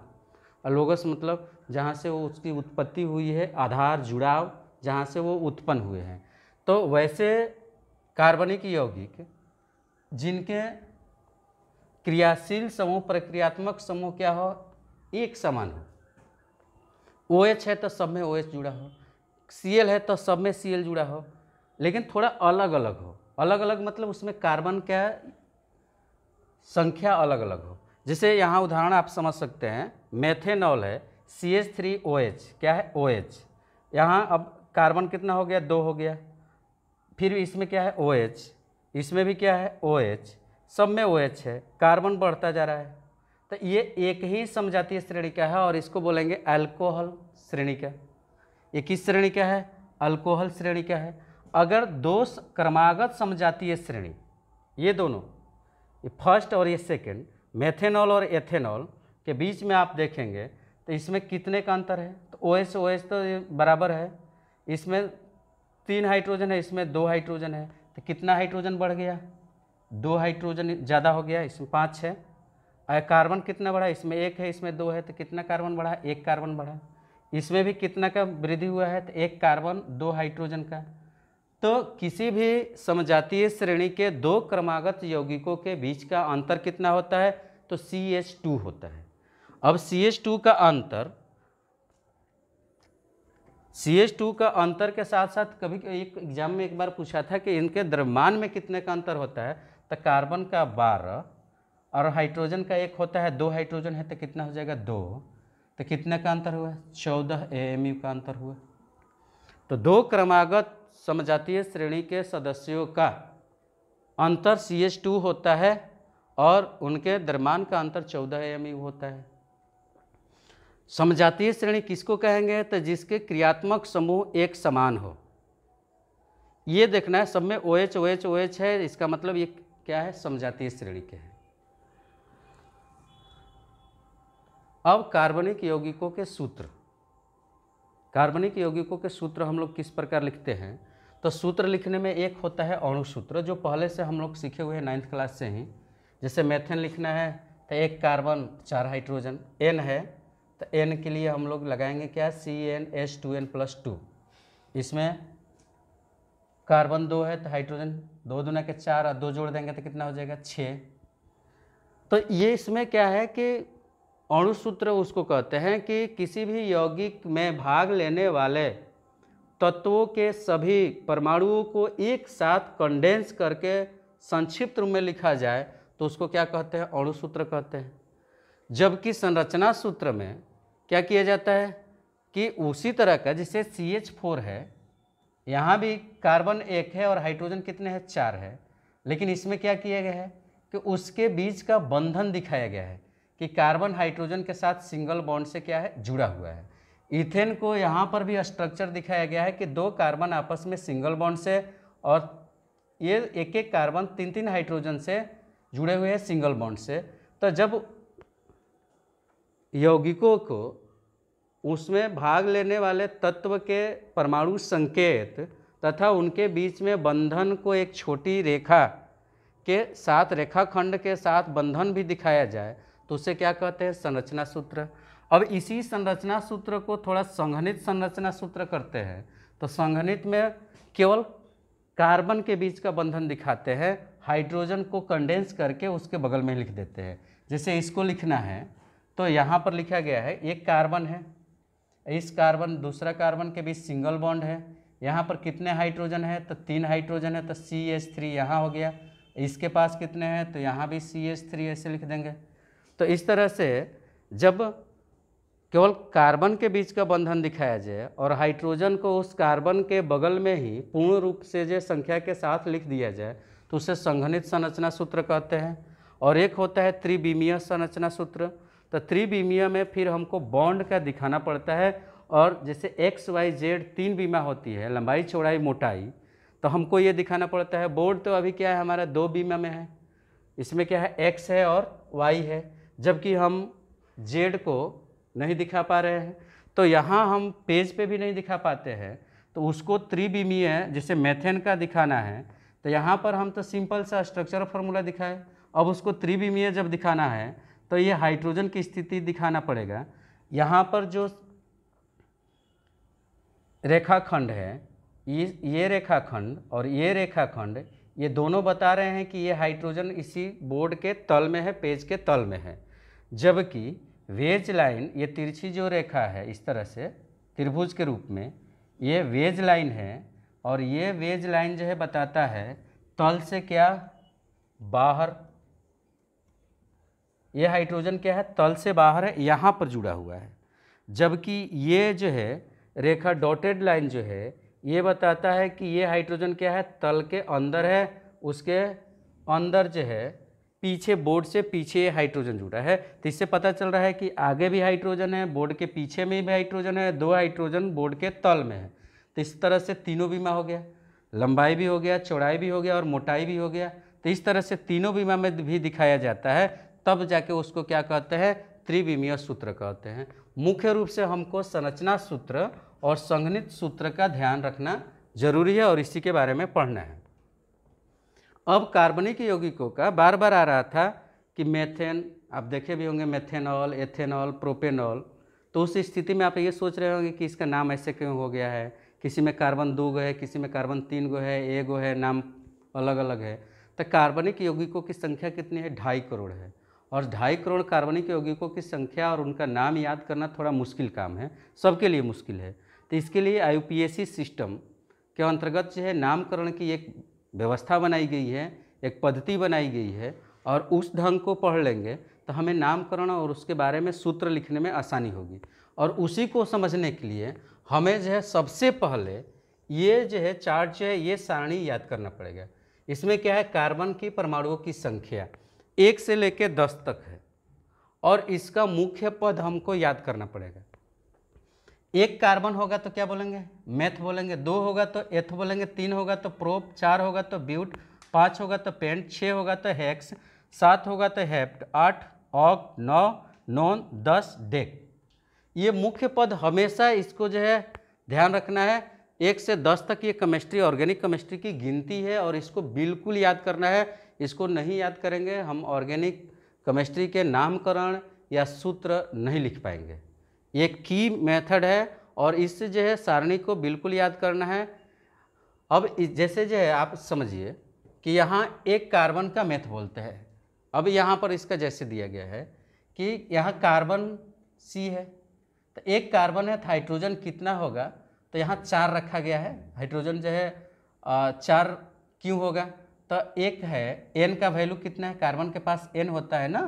अलोगस मतलब जहाँ से वो उसकी उत्पत्ति हुई है आधार जुड़ाव जहाँ से वो उत्पन्न हुए हैं तो वैसे कार्बनिक यौगिक जिनके क्रियाशील समूह प्रक्रियात्मक समूह क्या हो एक समान हो ओ एच है तो सब में ओ एच जुड़ा हो सी है तो सब में सी जुड़ा हो लेकिन थोड़ा अलग अलग हो अलग अलग मतलब उसमें कार्बन क्या संख्या अलग अलग हो जैसे यहाँ उदाहरण आप समझ सकते हैं मेथेनॉल है C H three O H क्या है ओ एच यहाँ अब कार्बन कितना हो गया दो हो गया फिर इसमें क्या है ओ एच इसमें भी क्या है ओ एच सब में ओ एच है कार्बन बढ़ता जा रहा है तो ये एक ही समझातीय श्रेणी का है और इसको बोलेंगे एल्कोहल श्रेणी का ये किस श्रेणी का है अल्कोहल श्रेणी का है अगर दोष क्रमागत समझातीय श्रेणी ये दोनों ये फर्स्ट और ये सेकंड मेथेनॉल और एथेनॉल के बीच में आप देखेंगे तो इसमें कितने का अंतर है तो ओ एस तो ये बराबर है इसमें तीन हाइड्रोजन है इसमें दो हाइड्रोजन है तो कितना हाइड्रोजन बढ़ गया दो हाइड्रोजन ज़्यादा हो गया इसमें पाँच है कार्बन कितना बढ़ा इसमें एक है इसमें दो है तो कितना कार्बन बढ़ा एक कार्बन बढ़ा इसमें भी कितना का वृद्धि हुआ है तो एक कार्बन दो हाइड्रोजन का तो किसी भी समजातीय श्रेणी के दो क्रमागत यौगिकों के बीच का अंतर कितना होता है तो सी एच टू होता है अब सी एच टू का अंतर सी एच टू का अंतर के साथ साथ कभी एक एग्जाम में एक बार पूछा था कि इनके द्रव्यमान में कितने का अंतर होता है तो कार्बन का बारह और हाइड्रोजन का एक होता है दो हाइड्रोजन है तो कितना हो जाएगा दो तो कितने का अंतर हुआ चौदह ए का अंतर हुआ तो दो क्रमागत समजातीय श्रेणी के सदस्यों का अंतर सी एच टू होता है और उनके दरमान का अंतर चौदह एम होता है समजातीय श्रेणी किसको कहेंगे तो जिसके क्रियात्मक समूह एक समान हो ये देखना है सब में O H O H O H है इसका मतलब ये क्या है समजातीय श्रेणी के हैं अब कार्बनिक यौगिकों के सूत्र कार्बनिक यौगिकों के सूत्र हम लोग किस प्रकार लिखते हैं तो सूत्र लिखने में एक होता है अणुसूत्र जो पहले से हम लोग सीखे हुए हैं नाइन्थ क्लास से ही जैसे मेथेन लिखना है तो एक कार्बन चार हाइड्रोजन एन है तो एन के लिए हम लोग लगाएंगे क्या C N H two N plus two इसमें कार्बन दो है तो हाइड्रोजन दो दुना के चार और दो जोड़ देंगे तो कितना हो जाएगा छः तो ये इसमें क्या है कि अणुसूत्र उसको कहते हैं कि किसी भी यौगिक में भाग लेने वाले तत्वों के सभी परमाणुओं को एक साथ कंडेंस करके संक्षिप्त रूप में लिखा जाए तो उसको क्या कहते हैं अणुसूत्र कहते हैं जबकि संरचना सूत्र में क्या किया जाता है कि उसी तरह का जिसे सी एच फोर है यहाँ भी कार्बन एक है और हाइड्रोजन कितने हैं चार है लेकिन इसमें क्या किया गया है कि उसके बीच का बंधन दिखाया गया है कि कार्बन हाइड्रोजन के साथ सिंगल बॉन्ड से क्या है जुड़ा हुआ है इथेन को यहाँ पर भी स्ट्रक्चर दिखाया गया है कि दो कार्बन आपस में सिंगल बॉन्ड से और ये एक एक कार्बन तीन तीन हाइड्रोजन से जुड़े हुए हैं सिंगल बॉन्ड से तो जब यौगिकों को उसमें भाग लेने वाले तत्व के परमाणु संकेत तथा उनके बीच में बंधन को एक छोटी रेखा के साथ रेखाखंड के साथ बंधन भी दिखाया जाए तो उसे क्या कहते हैं संरचना सूत्र अब इसी संरचना सूत्र को थोड़ा संघनित संरचना सूत्र करते हैं तो संघनित में केवल कार्बन के बीच का बंधन दिखाते हैं हाइड्रोजन को कंडेंस करके उसके बगल में लिख देते हैं जैसे इसको लिखना है तो यहाँ पर लिखा गया है एक कार्बन है इस कार्बन दूसरा कार्बन के बीच सिंगल बॉन्ड है यहाँ पर कितने हाइड्रोजन है तो तीन हाइड्रोजन है तो सी एच थ्री यहाँ हो गया इसके पास कितने हैं तो यहाँ भी सी एच थ्री ऐसे लिख देंगे तो इस तरह से जब केवल कार्बन के बीच का बंधन दिखाया जाए और हाइड्रोजन को उस कार्बन के बगल में ही पूर्ण रूप से जो संख्या के साथ लिख दिया जाए तो उसे संघनित संरचना सूत्र कहते हैं और एक होता है त्रिविमीय संरचना सूत्र तो त्रिविमीय में फिर हमको बॉन्ड का दिखाना पड़ता है और जैसे एक्स वाई जेड तीन बीमा होती है लंबाई चौड़ाई मोटाई तो हमको ये दिखाना पड़ता है बोर्ड तो अभी क्या है हमारा दो बीमा में है इसमें क्या है एक्स है और वाई है जबकि हम जेड को नहीं दिखा पा रहे हैं तो यहाँ हम पेज पे भी नहीं दिखा पाते हैं तो उसको त्रिविमीय जैसे मेथेन का दिखाना है तो यहाँ पर हम तो सिंपल सा स्ट्रक्चर फॉर्मूला दिखाए अब उसको त्रिविमीय जब दिखाना है तो ये हाइड्रोजन की स्थिति दिखाना पड़ेगा यहाँ पर जो रेखाखंड है ये ये रेखाखंड और ये रेखाखंड ये दोनों बता रहे हैं कि ये हाइड्रोजन इसी बोर्ड के तल में है पेज के तल में है जबकि वेज लाइन ये तिरछी जो रेखा है इस तरह से त्रिभुज के रूप में ये वेज लाइन है और ये वेज लाइन जो है बताता है तल से क्या बाहर ये हाइड्रोजन क्या है तल से बाहर है यहाँ पर जुड़ा हुआ है जबकि ये जो है रेखा डॉटेड लाइन जो है ये बताता है कि ये हाइड्रोजन क्या है तल के अंदर है उसके अंदर जो है पीछे बोर्ड से पीछे हाइड्रोजन जुड़ा है तो इससे पता चल रहा है कि आगे भी हाइड्रोजन है बोर्ड के पीछे में भी हाइड्रोजन है दो हाइड्रोजन बोर्ड के तल में है तो इस तरह से तीनों बीमा हो गया लंबाई भी हो गया चौड़ाई भी हो गया और मोटाई भी हो गया तो इस तरह से तीनों बीमा में भी दिखाया जाता है तब जाके उसको क्या कहते हैं त्रिविमीय सूत्र कहते हैं मुख्य रूप से हमको संरचना सूत्र और संघनित सूत्र का ध्यान रखना जरूरी है और इसी के बारे में पढ़ना है अब कार्बनिक यौगिकों का बार बार आ रहा था कि मेथेन आप देखे भी होंगे मेथेनॉल एथेनॉल प्रोपेनॉल तो उस स्थिति में आप ये सोच रहे होंगे कि इसका नाम ऐसे क्यों हो गया है किसी में कार्बन दो गो है किसी में कार्बन तीन गो है ए गो है नाम अलग अलग है तो कार्बनिक यौगिकों की संख्या कितनी है ढाई करोड़ है और ढाई करोड़ कार्बनिक यौगिकों की संख्या और उनका नाम याद करना थोड़ा मुश्किल काम है सबके लिए मुश्किल है तो इसके लिए आई सिस्टम के अंतर्गत जो है नामकरण की एक व्यवस्था बनाई गई है एक पद्धति बनाई गई है और उस ढंग को पढ़ लेंगे तो हमें नामकरण और उसके बारे में सूत्र लिखने में आसानी होगी और उसी को समझने के लिए हमें जो है सबसे पहले ये जो है चार्ट जो है ये सारणी याद करना पड़ेगा इसमें क्या है कार्बन की परमाणुओं की संख्या एक से लेकर दस तक है और इसका मुख्य पद हमको याद करना पड़ेगा एक कार्बन होगा तो क्या बोलेंगे मेथ बोलेंगे दो होगा तो एथ बोलेंगे तीन होगा तो प्रोप चार होगा तो ब्यूट पाँच होगा तो पेंट छः होगा तो हैक्स सात होगा तो हेप्ट आठ ऑक नौ नॉन दस डेक ये मुख्य पद हमेशा इसको जो है ध्यान रखना है एक से दस तक ये केमिस्ट्री ऑर्गेनिक केमिस्ट्री की गिनती है और इसको बिल्कुल याद करना है इसको नहीं याद करेंगे हम ऑर्गेनिक केमिस्ट्री के नामकरण या सूत्र नहीं लिख पाएंगे ये की मेथड है और इससे जो है सारणी को बिल्कुल याद करना है अब जैसे जो है आप समझिए कि यहाँ एक कार्बन का मेथ बोलते हैं अब यहाँ पर इसका जैसे दिया गया है कि यहाँ कार्बन सी है तो एक कार्बन है तो हाइड्रोजन कितना होगा तो यहाँ चार रखा गया है हाइड्रोजन जो है चार क्यों होगा तो एक है एन का वैल्यू कितना है कार्बन के पास एन होता है ना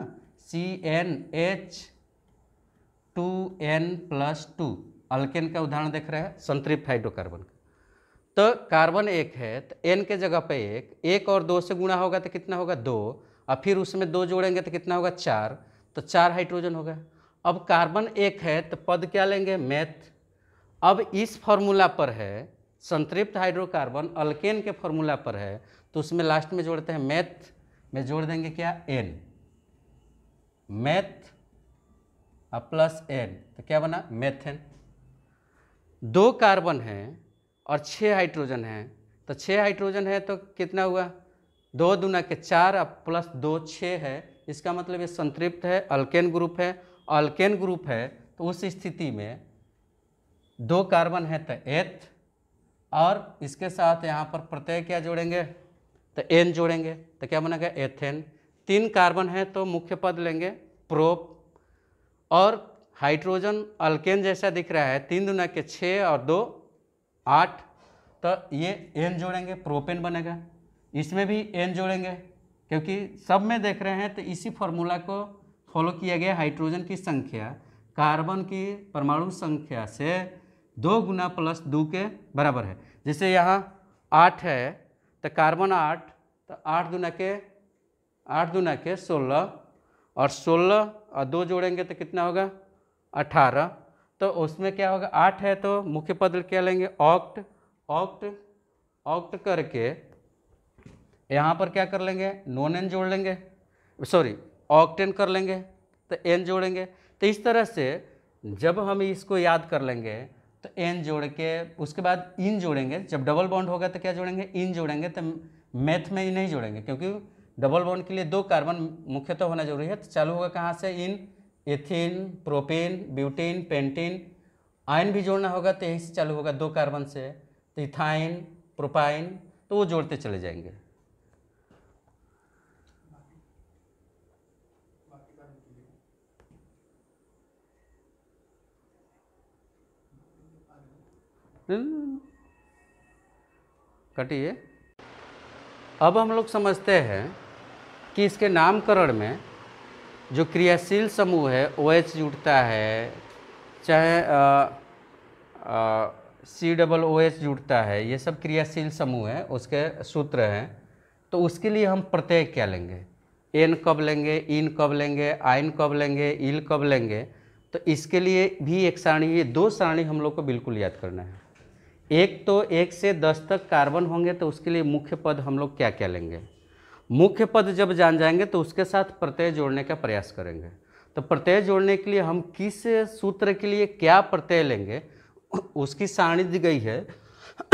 C N H two N plus two alkane का उदाहरण देख रहे हैं संतृप्त हाइड्रोकार्बन का तो कार्बन एक है तो एन के जगह पे एक एक और दो से गुणा होगा तो कितना होगा दो और फिर उसमें दो जोड़ेंगे तो कितना होगा चार तो चार हाइड्रोजन होगा अब कार्बन एक है तो पद क्या लेंगे मैथ अब इस फॉर्मूला पर है संतृप्त हाइड्रोकार्बन अल्केन के फॉर्मूला पर है तो उसमें लास्ट में जोड़ते हैं मैथ में जोड़ देंगे क्या एन मैथ और प्लस एन तो क्या बना मेथेन दो कार्बन हैं और छः हाइड्रोजन हैं तो छः हाइड्रोजन है तो कितना हुआ दो दुना के चार और प्लस दो छः है इसका मतलब ये संतृप्त है अल्केन ग्रुप है अल्केन ग्रुप है तो उस स्थिति में दो कार्बन है तो एथ और इसके साथ यहाँ पर प्रत्यय क्या जोड़ेंगे तो एन जोड़ेंगे तो क्या बनेगा एथेन तीन कार्बन है तो मुख्य पद लेंगे प्रोप और हाइड्रोजन अल्केन जैसा दिख रहा है तीन दुना के छः और दो आठ तो ये एन जोड़ेंगे प्रोपेन बनेगा इसमें भी एन जोड़ेंगे क्योंकि सब में देख रहे हैं तो इसी फॉर्मूला को फॉलो किया गया हाइड्रोजन की संख्या कार्बन की परमाणु संख्या से दो गुना प्लस दो के बराबर है जैसे यहाँ आठ है तो कार्बन आठ तो आठ दुना के आठ दुना के सोलह और सोलह और दो जोड़ेंगे तो कितना होगा अठारह तो उसमें क्या होगा आठ है तो मुख्य पद क्या लेंगे ऑक्ट ऑक्ट ऑक्ट करके यहाँ पर क्या कर लेंगे नॉन एन जोड़ लेंगे सॉरी ऑक्टेन कर लेंगे तो एन जोड़ेंगे तो इस तरह से जब हम इसको याद कर लेंगे तो एन जोड़ के उसके बाद इन जोड़ेंगे जब डबल बॉन्ड होगा तो क्या जोड़ेंगे इन जोड़ेंगे तो मैथ में ही नहीं जोड़ेंगे क्योंकि डबल बॉन्ड के लिए दो कार्बन मुख्यतः तो होना जरूरी है तो चालू होगा कहाँ से इन एथिन प्रोपेन ब्यूटीन पेंटीन आयन भी जोड़ना होगा तो यही से चालू होगा दो कार्बन से तो इथाइन प्रोपाइन तो वो जोड़ते चले जाएंगे कटिए अब हम लोग समझते हैं कि इसके नामकरण में जो क्रियाशील समूह है ओ एच जुटता है चाहे सी डबल ओ एच जुटता है ये सब क्रियाशील समूह हैं उसके सूत्र हैं तो उसके लिए हम प्रत्यय क्या लेंगे एन कब लेंगे इन कब लेंगे आइन कब लेंगे इल कब लेंगे तो इसके लिए भी एक सारणी ये दो सारणी हम लोग को बिल्कुल याद करना है एक तो एक से दस तक कार्बन होंगे तो उसके लिए मुख्य पद हम लोग क्या क्या लेंगे मुख्य पद जब जान जाएंगे तो उसके साथ प्रत्यय जोड़ने का प्रयास करेंगे तो प्रत्यय जोड़ने के लिए हम किस सूत्र के लिए क्या प्रत्यय लेंगे उसकी सारणी दी गई है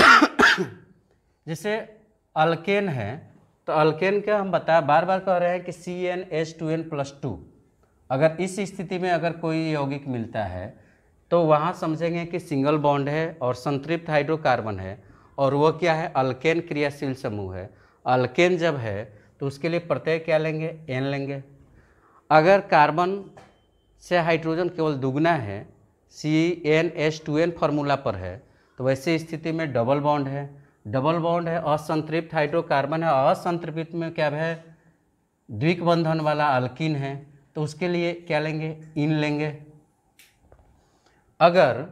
जैसे अल्केन है तो अल्केन का हम बताए बार बार कह रहे हैं कि C N H two N plus two अगर इस स्थिति में अगर कोई यौगिक मिलता है तो वहाँ समझेंगे कि सिंगल बॉन्ड है और संतृप्त हाइड्रोकार्बन है और वह क्या है अल्केन क्रियाशील समूह है अल्केन जब है तो उसके लिए प्रत्यय क्या लेंगे एन लेंगे अगर कार्बन से हाइड्रोजन केवल दुगना है C N S two N formula पर है तो वैसे स्थिति में डबल बॉन्ड है डबल बॉन्ड है असंतृप्त हाइड्रोकार्बन है असंतृप्त में क्या है द्विक बंधन वाला अल्किन है तो उसके लिए क्या लेंगे इन लेंगे अगर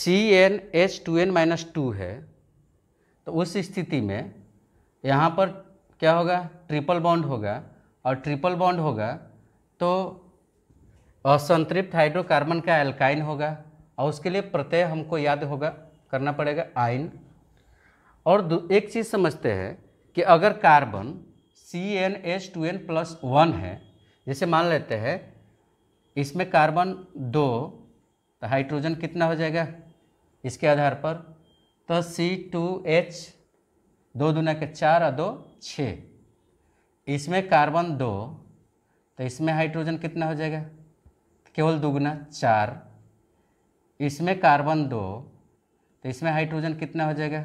C N H two N minus two है तो उस स्थिति में यहाँ पर क्या होगा ट्रिपल बॉन्ड होगा और ट्रिपल बॉन्ड होगा तो असंतृप्त हाइड्रोकार्बन का एल्काइन होगा और उसके लिए प्रत्यय हमको याद होगा करना पड़ेगा आइन और एक चीज़ समझते हैं कि अगर carbon C N H two N plus one है जैसे मान लेते हैं इसमें कार्बन दो तो हाइड्रोजन कितना हो जाएगा इसके आधार पर तो सी टू एच दो दुना के चार और दो छ इसमें कार्बन दो तो इसमें हाइड्रोजन कितना हो जाएगा केवल दुगुना चार इसमें कार्बन दो तो इसमें हाइड्रोजन कितना हो जाएगा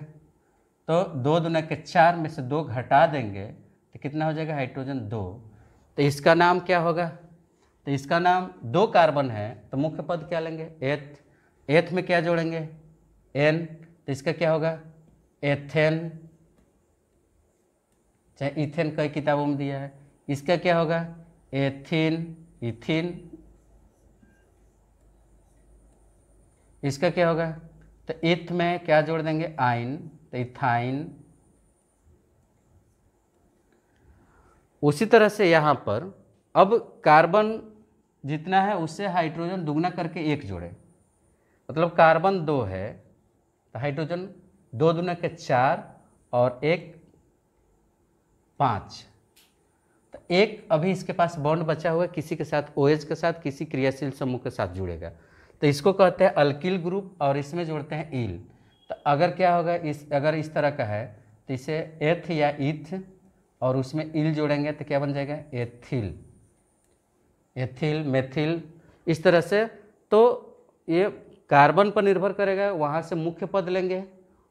तो दो दुना के चार में से दो घटा देंगे तो कितना हो जाएगा हाइड्रोजन दो तो इसका नाम क्या होगा तो इसका नाम दो कार्बन है तो मुख्य पद क्या लेंगे एथ एथ में क्या जोड़ेंगे एन तो इसका क्या होगा एथेन चाहे इथेन कई किताबों में दिया है इसका क्या होगा एथिन इथिन इसका क्या होगा तो इथ में क्या जोड़ देंगे आइन तो इथाइन उसी तरह से यहाँ पर अब कार्बन जितना है उससे हाइड्रोजन दुगना करके एक जोड़े मतलब कार्बन दो है तो हाइड्रोजन दो दुना के चार और एक पाँच तो एक अभी इसके पास बॉन्ड बचा हुआ किसी के साथ ओ के साथ किसी क्रियाशील समूह के साथ जुड़ेगा तो इसको कहते हैं अल्किल ग्रुप और इसमें जोड़ते हैं ईल तो अगर क्या होगा इस अगर इस तरह का है तो इसे एथ या इथ और उसमें इल जोड़ेंगे तो क्या बन जाएगा एथिल एथिल मेथिल इस तरह से तो ये कार्बन पर निर्भर करेगा वहाँ से मुख्य पद लेंगे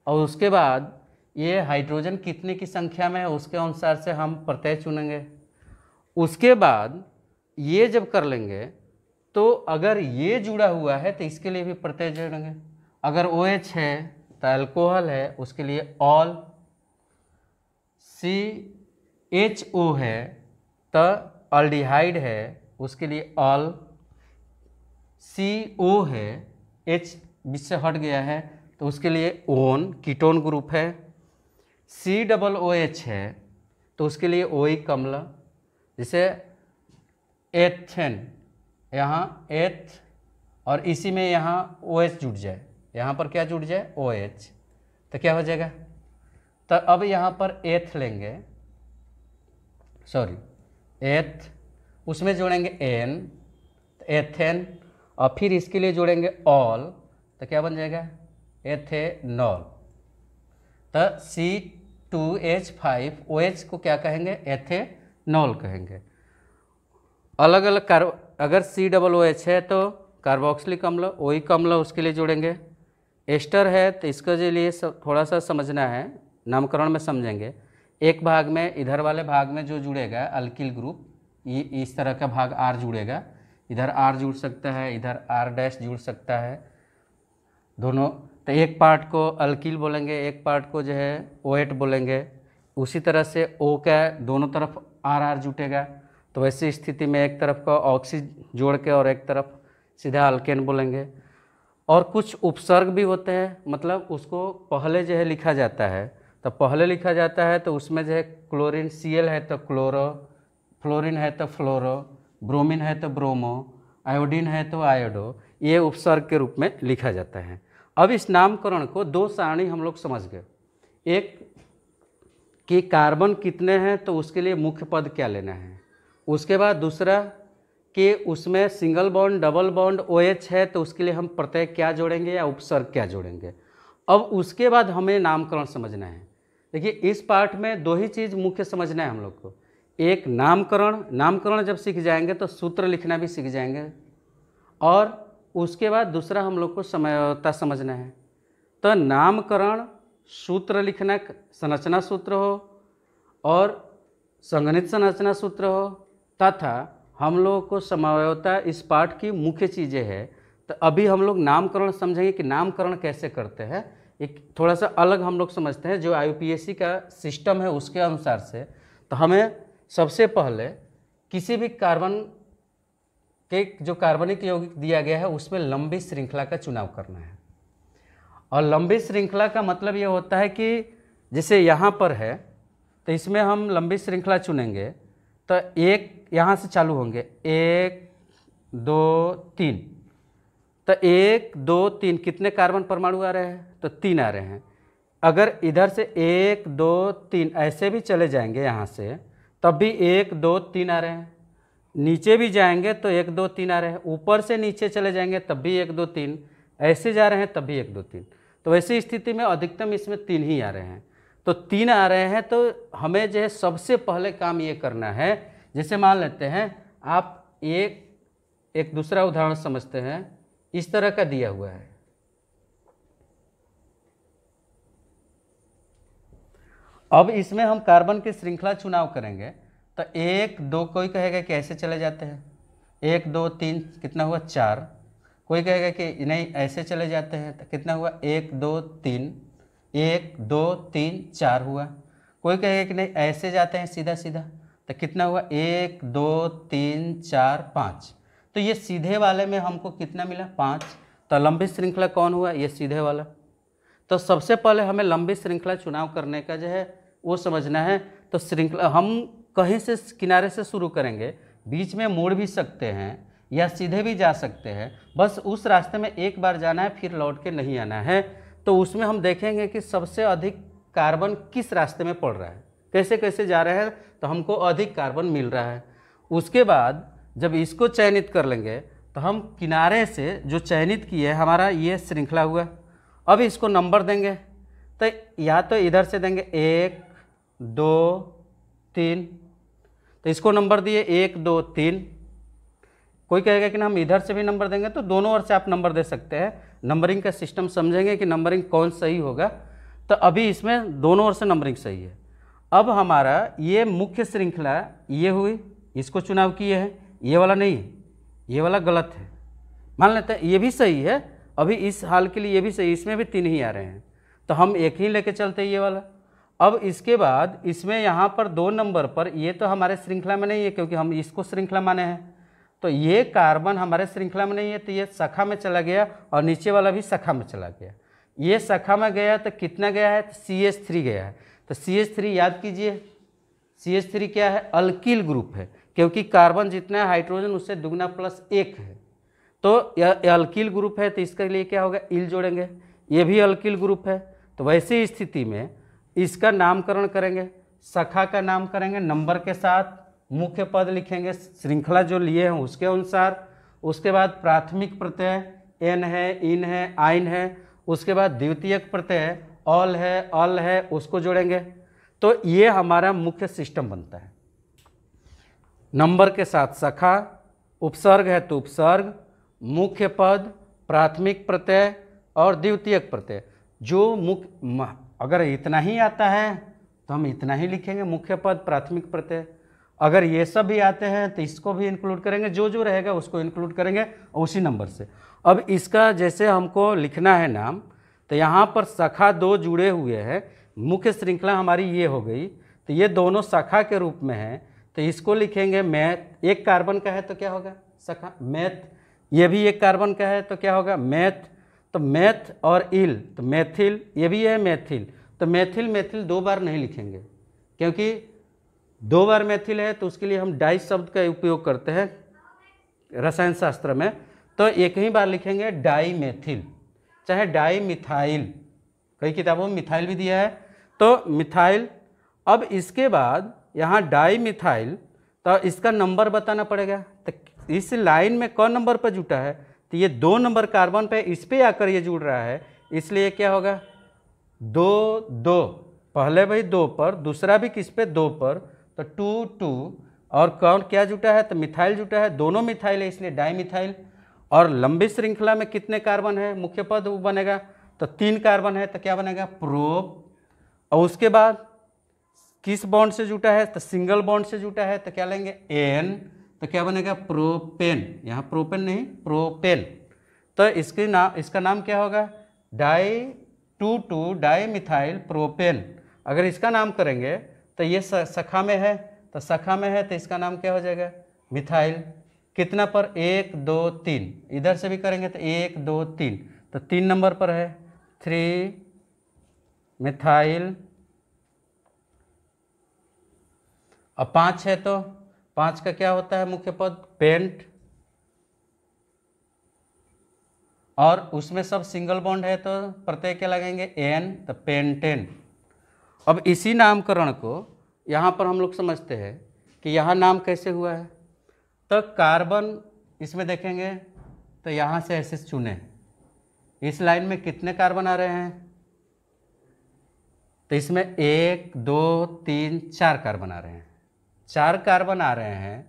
और उसके बाद ये हाइड्रोजन कितने की संख्या में है उसके अनुसार से हम प्रत्यय चुनेंगे उसके बाद ये जब कर लेंगे तो अगर ये जुड़ा हुआ है तो इसके लिए भी प्रत्यय जुड़ेंगे अगर ओ OH है तो अल्कोहल है उसके लिए ऑल सी एच ओ है तो अल्डिहाइड है उसके लिए ऑल सी ओ है एच बीच से हट गया है तो उसके लिए ओन कीटोन ग्रुप है सी डबल ओ एच है तो उसके लिए ओ ई कमला जैसे एथेन यहाँ एथ और इसी में यहाँ ओ एच जुट जाए यहाँ पर क्या जुट जाए ओ एच तो क्या हो जाएगा तो अब यहाँ पर एथ लेंगे सॉरी एथ उसमें जोड़ेंगे एन तो एथेन और फिर इसके लिए जोड़ेंगे ऑल तो क्या बन जाएगा एथेनॉल तो C two H five O H को क्या कहेंगे एथेनॉल कहेंगे अलग अलग कार अगर सी डबल ओ एच है तो कार्बोक्सिलिक अम्ल ओइक अम्ल उसके लिए जोड़ेंगे एस्टर है तो इसके लिए थोड़ा सा समझना है नामकरण में समझेंगे एक भाग में इधर वाले भाग में जो जुड़ेगा अल्किल ग्रुप ये इस तरह का भाग आर जुड़ेगा इधर आर जुड़ सकता है इधर आर डैश जुड़ सकता है दोनों तो एक पार्ट को अल्किल बोलेंगे एक पार्ट को जो है ओएट बोलेंगे उसी तरह से ओ का दोनों तरफ आर आर जुटेगा तो वैसी स्थिति में एक तरफ का ऑक्सी जोड़ के और एक तरफ सीधा अल्केन बोलेंगे और कुछ उपसर्ग भी होते हैं मतलब उसको पहले जो है लिखा जाता है तो पहले लिखा जाता है तो उसमें जो है क्लोरिन सी है तो क्लोरो फ्लोरिन है तो फ्लोरो ब्रोमिन है तो ब्रोमो आयोडीन है तो आयोडो ये उपसर्ग के रूप में लिखा जाता है अब इस नामकरण को दो सारणी हम लोग समझ गए एक कि कार्बन कितने हैं तो उसके लिए मुख्य पद क्या लेना है उसके बाद दूसरा कि उसमें single bond double bond O H है तो उसके लिए हम प्रत्यय क्या जोड़ेंगे या उपसर्ग क्या जोड़ेंगे अब उसके बाद हमें नामकरण समझना है देखिए इस पाठ में दो ही चीज़ मुख्य समझना है हम लोग को एक नामकरण नामकरण जब सीख जाएंगे तो सूत्र लिखना भी सीख जाएंगे और उसके बाद दूसरा हम लोग को समयता समझना है तो नामकरण सूत्र लिखना संरचना सूत्र हो और संगणित संरचना सूत्र हो तथा हम लोगों को समयता इस पाठ की मुख्य चीज़ें हैं तो अभी हम लोग नामकरण समझेंगे कि नामकरण कैसे करते हैं एक थोड़ा सा अलग हम लोग समझते हैं जो आई का सिस्टम है उसके अनुसार से तो हमें सबसे पहले किसी भी कार्बन के जो कार्बनिक यौगिक दिया गया है उसमें लंबी श्रृंखला का चुनाव करना है और लंबी श्रृंखला का मतलब ये होता है कि जैसे यहाँ पर है तो इसमें हम लंबी श्रृंखला चुनेंगे तो एक यहाँ से चालू होंगे एक दो तीन तो एक दो तीन कितने कार्बन परमाणु आ रहे हैं तो तीन आ रहे हैं अगर इधर से एक दो तीन ऐसे भी चले जाएंगे यहाँ से तब भी एक दो तीन आ रहे हैं नीचे भी जाएंगे तो एक दो तीन आ रहे हैं ऊपर से नीचे चले जाएंगे तब भी एक दो तीन ऐसे जा रहे हैं तब भी एक दो तीन तो ऐसी स्थिति में अधिकतम इसमें तीन ही आ रहे हैं तो तीन आ रहे हैं तो हमें जो है सबसे पहले काम ये करना है जैसे मान लेते हैं आप एक एक दूसरा उदाहरण समझते हैं इस तरह का दिया हुआ है अब इसमें हम कार्बन की श्रृंखला चुनाव करेंगे तो एक दो कोई कहेगा कि ऐसे चले जाते हैं एक दो तीन कितना हुआ चार कोई कहेगा कि नहीं ऐसे चले जाते हैं तो कितना हुआ एक दो तीन एक दो तीन चार हुआ कोई कहेगा कि नहीं ऐसे जाते हैं सीधा सीधा तो कितना हुआ एक दो तीन चार पाँच तो ये सीधे वाले में हमको कितना मिला पाँच तो लंबी श्रृंखला कौन हुआ ये सीधे वाला तो सबसे पहले हमें लंबी श्रृंखला चुनाव करने का जो है वो समझना है तो श्रृंखला हम कहीं से किनारे से शुरू करेंगे बीच में मोड़ भी सकते हैं या सीधे भी जा सकते हैं बस उस रास्ते में एक बार जाना है फिर लौट के नहीं आना है तो उसमें हम देखेंगे कि सबसे अधिक कार्बन किस रास्ते में पड़ रहा है कैसे कैसे जा रहे हैं तो हमको अधिक कार्बन मिल रहा है उसके बाद जब इसको चयनित कर लेंगे तो हम किनारे से जो चयनित किए हमारा ये श्रृंखला हुआ अब इसको नंबर देंगे तो या तो इधर से देंगे एक दो तीन तो इसको नंबर दिए एक दो तीन कोई कहेगा कि ना हम इधर से भी नंबर देंगे तो दोनों ओर से आप नंबर दे सकते हैं नंबरिंग का सिस्टम समझेंगे कि नंबरिंग कौन सही होगा तो अभी इसमें दोनों ओर से नंबरिंग सही है अब हमारा ये मुख्य श्रृंखला ये हुई इसको चुनाव किए हैं ये वाला नहीं है ये वाला गलत है मान लेते हैं ये भी सही है अभी इस हाल के लिए ये भी सही इसमें भी तीन ही आ रहे हैं तो हम एक ही लेके चलते ये वाला अब इसके बाद इसमें यहाँ पर दो नंबर पर ये तो हमारे श्रृंखला में नहीं है क्योंकि हम इसको श्रृंखला माने हैं तो ये कार्बन हमारे श्रृंखला में नहीं है तो ये शाखा में चला गया और नीचे वाला भी शाखा में चला गया ये शाखा में गया तो कितना गया है तो सी एच थ्री गया है तो सी एच थ्री याद कीजिए सी एच थ्री क्या है अल्किल ग्रुप है क्योंकि कार्बन जितना है हाइड्रोजन उससे दुगना प्लस एक है तो यह अल्किल ग्रुप है तो इसके लिए क्या होगा इल जोड़ेंगे ये भी अल्किल ग्रुप है तो वैसी स्थिति में इसका नामकरण करेंगे शाखा का नाम करेंगे नंबर के साथ मुख्य पद लिखेंगे श्रृंखला जो लिए हैं उसके अनुसार उसके बाद प्राथमिक प्रत्यय एन है इन है आइन है उसके बाद द्वितीयक प्रत्यय ऑल है अल है उसको जोड़ेंगे तो ये हमारा मुख्य सिस्टम बनता है नंबर के साथ शाखा उपसर्ग है तो उपसर्ग मुख्य पद प्राथमिक प्रत्यय और द्वितीयक प्रत्यय जो मुख्य अगर इतना ही आता है तो हम इतना ही लिखेंगे मुख्य पद प्राथमिक प्रत्यय अगर ये सब भी आते हैं तो इसको भी इंक्लूड करेंगे जो जो रहेगा उसको इंक्लूड करेंगे उसी नंबर से अब इसका जैसे हमको लिखना है नाम तो यहाँ पर शाखा दो जुड़े हुए हैं मुख्य श्रृंखला हमारी ये हो गई तो ये दोनों शाखा के रूप में है तो इसको लिखेंगे मैथ एक कार्बन का है तो क्या होगा शाखा मैथ ये भी एक कार्बन का है तो क्या होगा मैथ तो मैथ और इल तो मैथिल ये भी है मैथिल तो मैथिल मैथिल दो बार नहीं लिखेंगे क्योंकि दो बार मैथिल है तो उसके लिए हम डाइस शब्द का उपयोग करते हैं रसायन शास्त्र में तो एक ही बार लिखेंगे डाई मैथिल चाहे डाई मिथाइल कई किताबों में मिथाइल भी दिया है तो मिथाइल अब इसके बाद यहाँ डाई मिथाइल तो इसका नंबर बताना पड़ेगा तो इस लाइन में कौन नंबर पर जुटा है तो ये दो नंबर कार्बन पे इस पर आकर ये जुड़ रहा है इसलिए क्या होगा दो दो पहले भाई दो पर दूसरा भी किस पे दो पर तो टू टू और कौन क्या जुटा है तो मिथाइल जुटा है दोनों मिथाइल है इसलिए डाई मिथाइल और लंबी श्रृंखला में कितने कार्बन है मुख्य पद बनेगा तो तीन कार्बन है तो क्या बनेगा प्रोप और उसके बाद किस बॉन्ड से जुटा है तो सिंगल बॉन्ड से जुटा है तो क्या लेंगे एन तो क्या बनेगा प्रोपेन यहाँ प्रोपेन नहीं प्रोपेन तो इसकी नाम इसका नाम क्या होगा di two two dimethyl propane अगर इसका नाम करेंगे तो ये सखा में है तो सखा में है तो इसका नाम क्या हो जाएगा मिथाइल कितना पर एक दो तीन इधर से भी करेंगे तो एक दो तीन तो तीन नंबर पर है थ्री मिथाइल और पाँच है तो पांच का क्या होता है मुख्य पद पेंट और उसमें सब सिंगल बॉन्ड है तो प्रत्येक क्या लगेंगे एन तो पेंटेन अब इसी नामकरण को यहाँ पर हम लोग समझते हैं कि यहाँ नाम कैसे हुआ है तो कार्बन इसमें देखेंगे तो यहाँ से ऐसे चुने इस लाइन में कितने कार्बन आ रहे हैं तो इसमें एक दो तीन चार कार्बन आ रहे हैं चार कार्बन आ रहे हैं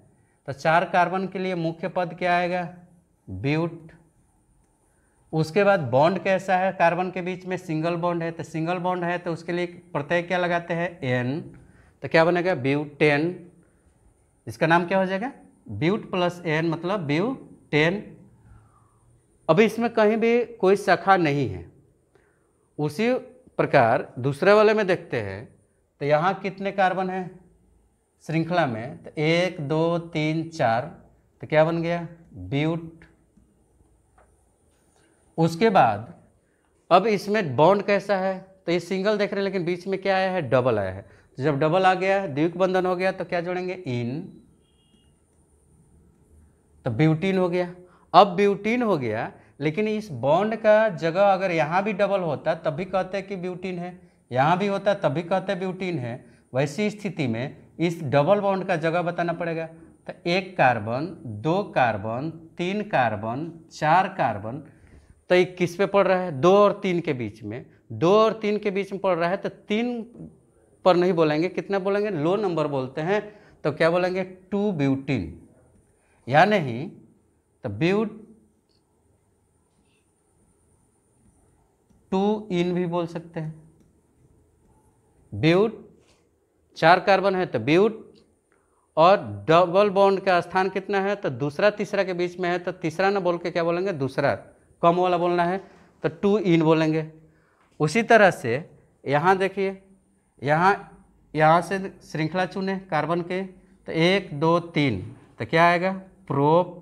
तो चार कार्बन के लिए मुख्य पद क्या आएगा ब्यूट उसके बाद बॉन्ड कैसा है कार्बन के बीच में सिंगल बॉन्ड है तो सिंगल बॉन्ड है तो उसके लिए प्रत्यय क्या लगाते हैं एन तो क्या बनेगा ब्यूटेन इसका नाम क्या हो जाएगा ब्यूट प्लस एन मतलब ब्यू टेन अभी इसमें कहीं भी कोई शाखा नहीं है उसी प्रकार दूसरे वाले में देखते हैं तो यहाँ कितने कार्बन हैं श्रृंखला में तो एक दो तीन चार तो क्या बन गया ब्यूट उसके बाद अब इसमें बॉन्ड कैसा है तो ये सिंगल देख रहे हैं लेकिन बीच में क्या आया है डबल आया है तो जब डबल आ गया है द्विक बंधन हो गया तो क्या जोड़ेंगे इन तो ब्यूटीन हो गया अब ब्यूटीन हो गया लेकिन इस बॉन्ड का जगह अगर यहाँ भी डबल होता तब भी कहते हैं कि ब्यूटीन है यहाँ भी होता तब भी कहते ब्यूटीन है वैसी स्थिति में इस डबल बॉन्ड का जगह बताना पड़ेगा तो एक कार्बन दो कार्बन तीन कार्बन चार कार्बन तो ये किस पे पड़ रहा है दो और तीन के बीच में दो और तीन के बीच में पड़ रहा है तो तीन पर नहीं बोलेंगे कितना बोलेंगे लो नंबर बोलते हैं तो क्या बोलेंगे टू ब्यूटीन या नहीं तो ब्यूट टू इन भी बोल सकते हैं ब्यूट चार कार्बन है तो ब्यूट और डबल बॉन्ड का स्थान कितना है तो दूसरा तीसरा के बीच में है तो तीसरा ना बोल के क्या बोलेंगे दूसरा कम वाला बोलना है तो टू इन बोलेंगे उसी तरह से यहाँ देखिए यहाँ यहाँ से श्रृंखला चुने कार्बन के तो एक दो तीन तो क्या आएगा प्रोप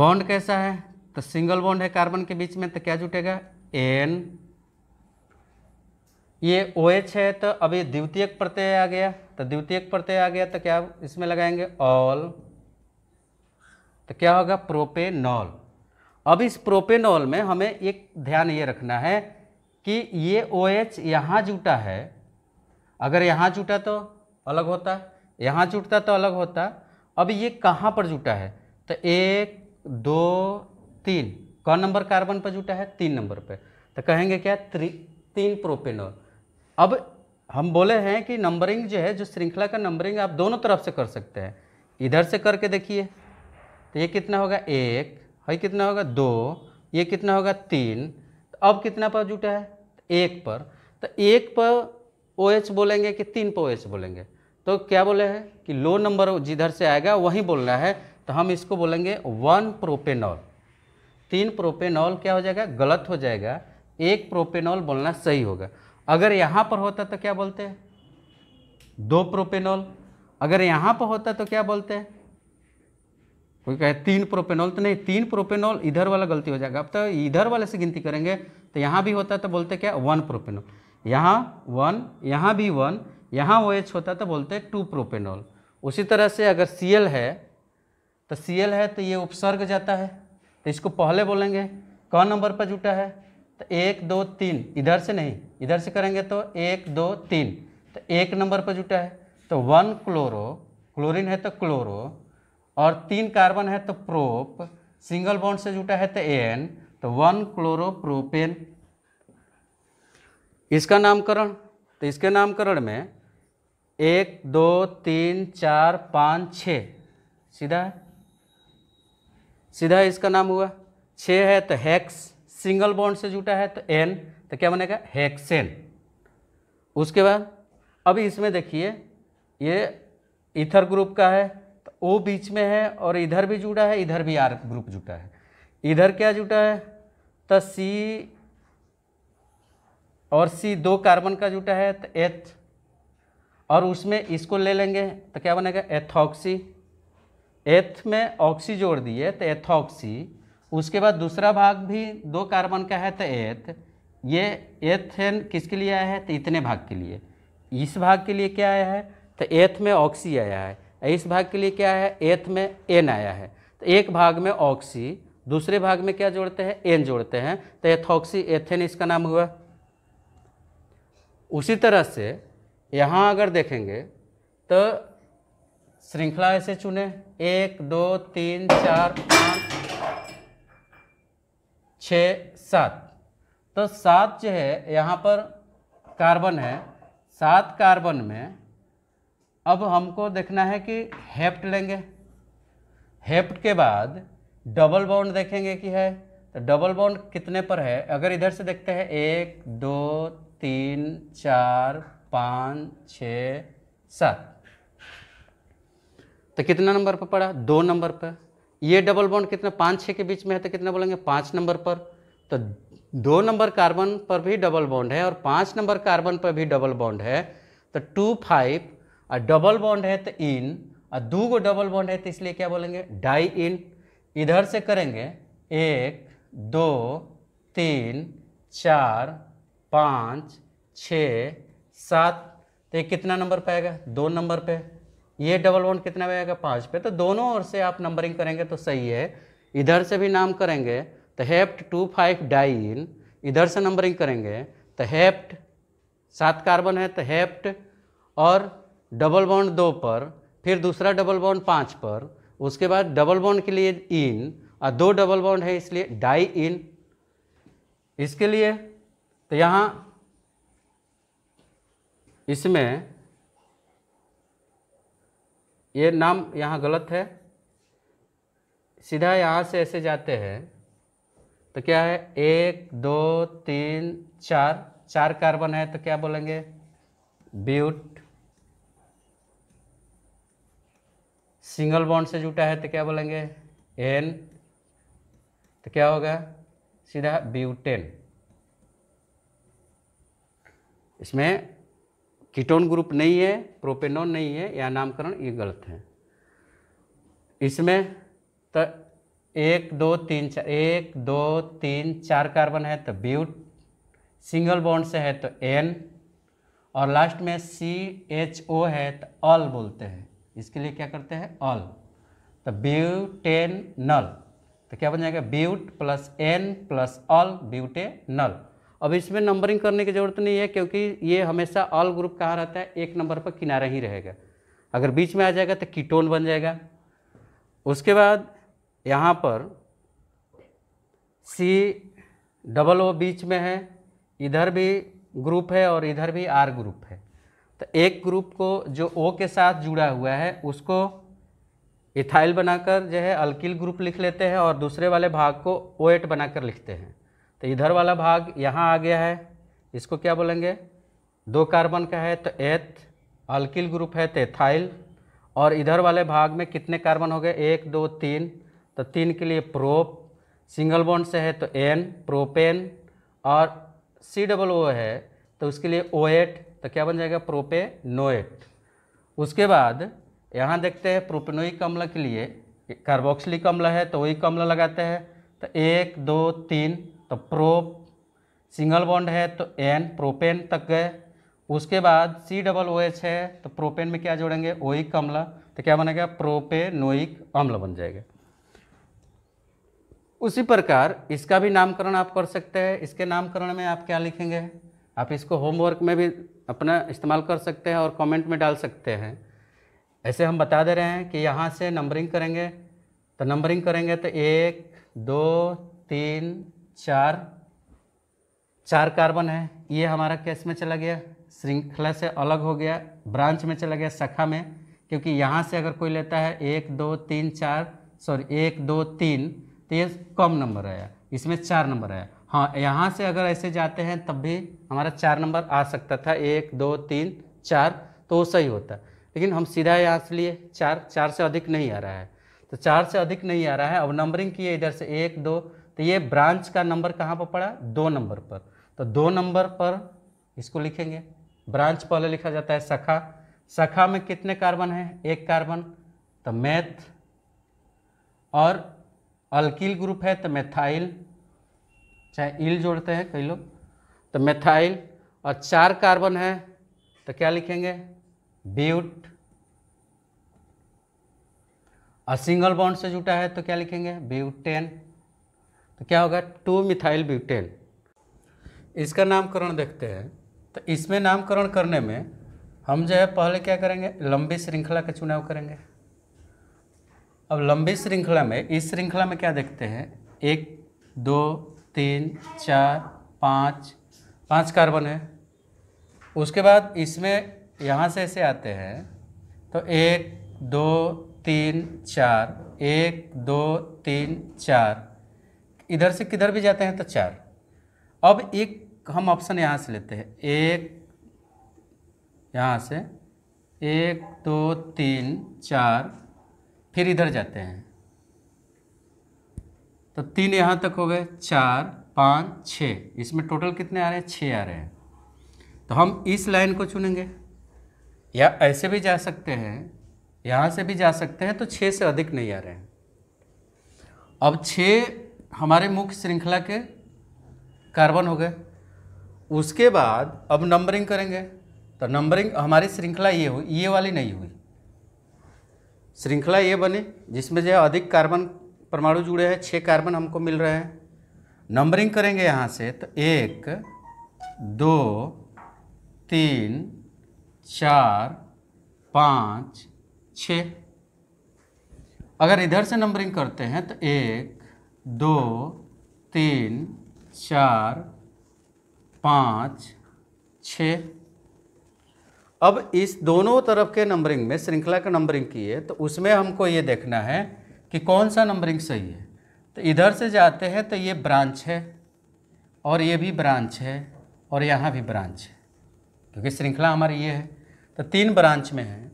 बॉन्ड कैसा है तो सिंगल बॉन्ड है कार्बन के बीच में तो क्या जुटेगा एन ये ओ OH है तो अभी द्वितीयक प्रत्यय आ गया तो द्वितीयक प्रत्यय आ गया तो क्या इसमें लगाएंगे ऑल तो क्या होगा प्रोपेनॉल अब इस प्रोपेनॉल में हमें एक ध्यान ये रखना है कि ये ओ OH यहाँ जुटा है अगर यहाँ जुटा तो अलग होता यहाँ जुटता तो अलग होता अब ये कहाँ पर जुटा है तो एक दो तीन कौन नंबर कार्बन पर जुटा है तीन नंबर पर तो कहेंगे क्या त्री तीन प्रोपेनॉल अब हम बोले हैं कि नंबरिंग जो है जो श्रृंखला का नंबरिंग आप दोनों तरफ से कर सकते हैं इधर से करके देखिए तो ये कितना होगा एक है कितना होगा दो ये कितना होगा तीन तो अब कितना पर जुटा है एक पर तो एक पर ओ एच बोलेंगे कि तीन पर ओ एच बोलेंगे तो क्या बोले हैं कि लो नंबर जिधर से आएगा वहीं बोलना है तो हम इसको बोलेंगे वन प्रोपेनॉल तीन प्रोपेनॉल क्या हो जाएगा गलत हो जाएगा एक प्रोपेनॉल बोलना सही होगा अगर यहाँ पर होता तो क्या बोलते हैं दो प्रोपेनॉल अगर यहाँ पर होता तो क्या बोलते हैं कोई कहे तीन प्रोपेनॉल तो नहीं तीन प्रोपेनॉल इधर वाला गलती हो जाएगा अब तो इधर वाले से गिनती करेंगे तो यहाँ भी होता तो बोलते क्या वन प्रोपेनॉल यहाँ वन यहाँ भी वन यहाँ ओ एच होता तो बोलते टू प्रोपेनॉल उसी तरह से अगर सी एल है तो सी एल है तो ये उपसर्ग जाता है तो इसको पहले बोलेंगे कौन नंबर पर जुटा है तो एक दो तीन इधर से नहीं इधर से करेंगे तो एक दो तीन तो एक नंबर पर जुटा है तो वन क्लोरो क्लोरीन है तो क्लोरो और तीन कार्बन है तो प्रोप सिंगल बॉन्ड से जुटा है तो एन तो वन क्लोरो प्रोपेन इसका नामकरण तो इसके नामकरण में एक दो तीन चार पाँच छ सीधा है सीधा इसका नाम हुआ छः है तो हैक्स सिंगल बॉन्ड से जुटा है तो एन तो क्या बनेगा हेक्सेन उसके बाद अभी इसमें देखिए ये इथर ग्रुप का है तो ओ बीच में है और इधर भी जुड़ा है इधर भी आर ग्रुप जुटा है इधर क्या जुटा है तो सी और सी दो कार्बन का जुटा है तो एथ और उसमें इसको ले लेंगे तो क्या बनेगा एथॉक्सी एथ में ऑक्सी जोड़ दिए तो एथॉक्सी उसके बाद दूसरा भाग भी दो कार्बन का है तो एथ ये एथेन किसके लिए आया है तो इतने भाग के लिए इस भाग के लिए क्या आया है तो एथ में ऑक्सी आया है इस भाग के लिए क्या है एथ में एन आया है तो एक भाग में ऑक्सी दूसरे भाग में क्या जोड़ते हैं एन जोड़ते हैं तो एथॉक्सी एथेन इसका नाम हुआ उसी तरह से यहाँ अगर देखेंगे तो श्रृंखला ऐसे चुने एक दो तीन चार पाँच छ सात तो सात जो है यहाँ पर कार्बन है सात कार्बन में अब हमको देखना है कि हेप्ट लेंगे हेप्ट के बाद डबल बाउंड देखेंगे कि है तो डबल बाउंड कितने पर है अगर इधर से देखते हैं एक दो तीन चार पाँच छ सात तो कितना नंबर पर पड़ा दो नंबर पर ये डबल बॉन्ड कितना पाँच छः के बीच में है तो कितना बोलेंगे पाँच नंबर पर तो दो नंबर कार्बन पर भी डबल बॉन्ड है और पाँच नंबर कार्बन पर भी डबल बॉन्ड है तो टू फाइव और डबल बॉन्ड है तो इन और दो गो डबल बॉन्ड है तो इसलिए क्या बोलेंगे डाई इन इधर से करेंगे एक दो तीन चार पाँच छ सात तो ये कितना नंबर पे आएगा दो नंबर पे ये डबल वन कितना बजेगा पाँच पे तो दोनों ओर से आप नंबरिंग करेंगे तो सही है इधर से भी नाम करेंगे तो हेप्ट टू फाइव डाइन इधर से नंबरिंग करेंगे तो हेप्ट सात कार्बन है तो हेप्ट और डबल बॉन्ड दो पर फिर दूसरा डबल बॉन्ड पाँच पर उसके बाद डबल बॉन्ड के लिए इन और दो डबल बॉन्ड है इसलिए डाई इन इसके लिए तो यहाँ इसमें ये नाम यहाँ गलत है सीधा यहाँ से ऐसे जाते हैं तो क्या है एक दो तीन चार चार कार्बन है तो क्या बोलेंगे ब्यूट सिंगल बॉन्ड से जुटा है तो क्या बोलेंगे एन तो क्या होगा सीधा ब्यूटेन इसमें कीटोन ग्रुप नहीं है प्रोपेनॉन नहीं है या नामकरण ये गलत है इसमें तो एक दो तीन चार एक दो तीन चार कार्बन है तो ब्यूट सिंगल बॉन्ड से है तो एन और लास्ट में सी एच ओ है तो ऑल बोलते हैं इसके लिए क्या करते हैं ऑल तो ब्यूटेनल तो क्या बन जाएगा but plus N plus ol butanal अब इसमें नंबरिंग करने की ज़रूरत नहीं है क्योंकि ये हमेशा ऑल ग्रुप कहाँ रहता है एक नंबर पर किनारा ही रहेगा अगर बीच में आ जाएगा तो कीटोन बन जाएगा उसके बाद यहाँ पर सी डबल ओ बीच में है इधर भी ग्रुप है और इधर भी आर ग्रुप है तो एक ग्रुप को जो ओ के साथ जुड़ा हुआ है उसको इथाइल बनाकर जो है अल्किल ग्रुप लिख लेते हैं और दूसरे वाले भाग को ओ एट बनाकर लिखते हैं तो इधर वाला भाग यहाँ आ गया है इसको क्या बोलेंगे दो कार्बन का है तो एथ अल्किल ग्रुप है तो एथाइल और इधर वाले भाग में कितने कार्बन हो गए एक दो तीन तो तीन के लिए प्रोप सिंगल बॉन्ड से है तो एन प्रोपेन और सी डबल ओ है तो उसके लिए ओ एट तो क्या बन जाएगा प्रोपे नोएट उसके बाद यहाँ देखते हैं प्रोपेनोई कमल के लिए कार्बोक्सिलिक अम्ल है तो वही कमल लगाते हैं तो एक दो तीन तो प्रोप सिंगल बॉन्ड है तो एन प्रोपेन तक गए उसके बाद सी डबल ओ एच है तो प्रोपेन में क्या जोड़ेंगे ओइक अम्ल तो क्या बनेगा प्रोपेनोइक अम्ल बन जाएगा उसी प्रकार इसका भी नामकरण आप कर सकते हैं इसके नामकरण में आप क्या लिखेंगे आप इसको होमवर्क में भी अपना इस्तेमाल कर सकते हैं और कमेंट में डाल सकते हैं ऐसे हम बता दे रहे हैं कि यहाँ से नंबरिंग करेंगे तो नंबरिंग करेंगे तो एक दो तीन चार चार कार्बन है ये हमारा केस में चला गया श्रृंखला से अलग हो गया ब्रांच में चला गया शाखा में क्योंकि यहाँ से अगर कोई लेता है एक दो तीन चार सॉरी एक दो तीन तो ये कम नंबर आया इसमें चार नंबर आया हाँ यहाँ से अगर ऐसे जाते हैं तब भी हमारा चार नंबर आ सकता था एक दो तीन चार तो वो सही होता लेकिन हम सीधा यहाँ से लिए चार चार से अधिक नहीं आ रहा है तो चार से अधिक नहीं आ रहा है अब नंबरिंग किए इधर से एक दो तो ये ब्रांच का नंबर कहाँ पर पड़ा दो नंबर पर तो दो नंबर पर इसको लिखेंगे ब्रांच पहले लिखा जाता है सखा सखा में कितने कार्बन हैं एक कार्बन तो मैथ और अल्किल ग्रुप है तो मेथाइल चाहे इल जोड़ते हैं कई लोग तो मेथाइल और चार कार्बन है तो क्या लिखेंगे ब्यूट और सिंगल बॉन्ड से जुटा है तो क्या लिखेंगे ब्यूटेन क्या होगा टू मिथाइल ब्यूटेन इसका नामकरण देखते हैं तो इसमें नामकरण करने में हम जो है पहले क्या करेंगे लंबी श्रृंखला का चुनाव करेंगे अब लंबी श्रृंखला में इस श्रृंखला में क्या देखते हैं एक दो तीन चार पाँच पाँच कार्बन है उसके बाद इसमें यहाँ से ऐसे आते हैं तो एक दो तीन चार एक दो तीन चार इधर से किधर भी जाते हैं तो चार अब एक हम ऑप्शन यहाँ से लेते हैं एक यहाँ से एक दो तीन चार फिर इधर जाते हैं तो तीन यहाँ तक हो गए चार पाँच छः इसमें टोटल कितने आ रहे हैं छः आ रहे हैं तो हम इस लाइन को चुनेंगे या ऐसे भी जा सकते हैं यहाँ से भी जा सकते हैं तो छः से अधिक नहीं आ रहे हैं अब छः हमारे मुख्य श्रृंखला के कार्बन हो गए उसके बाद अब नंबरिंग करेंगे तो नंबरिंग हमारी श्रृंखला ये हुई ये वाली नहीं हुई श्रृंखला ये बनी जिसमें जो अधिक कार्बन परमाणु जुड़े हैं छः कार्बन हमको मिल रहे हैं नंबरिंग करेंगे यहाँ से तो एक दो तीन चार पाँच छ अगर इधर से नंबरिंग करते हैं तो एक दो तीन चार पाँच छ अब इस दोनों तरफ के नंबरिंग में श्रृंखला का नंबरिंग की है तो उसमें हमको ये देखना है कि कौन सा नंबरिंग सही है तो इधर से जाते हैं तो ये ब्रांच है और ये भी ब्रांच है और यहाँ भी ब्रांच है क्योंकि श्रृंखला हमारी ये है तो तीन ब्रांच में है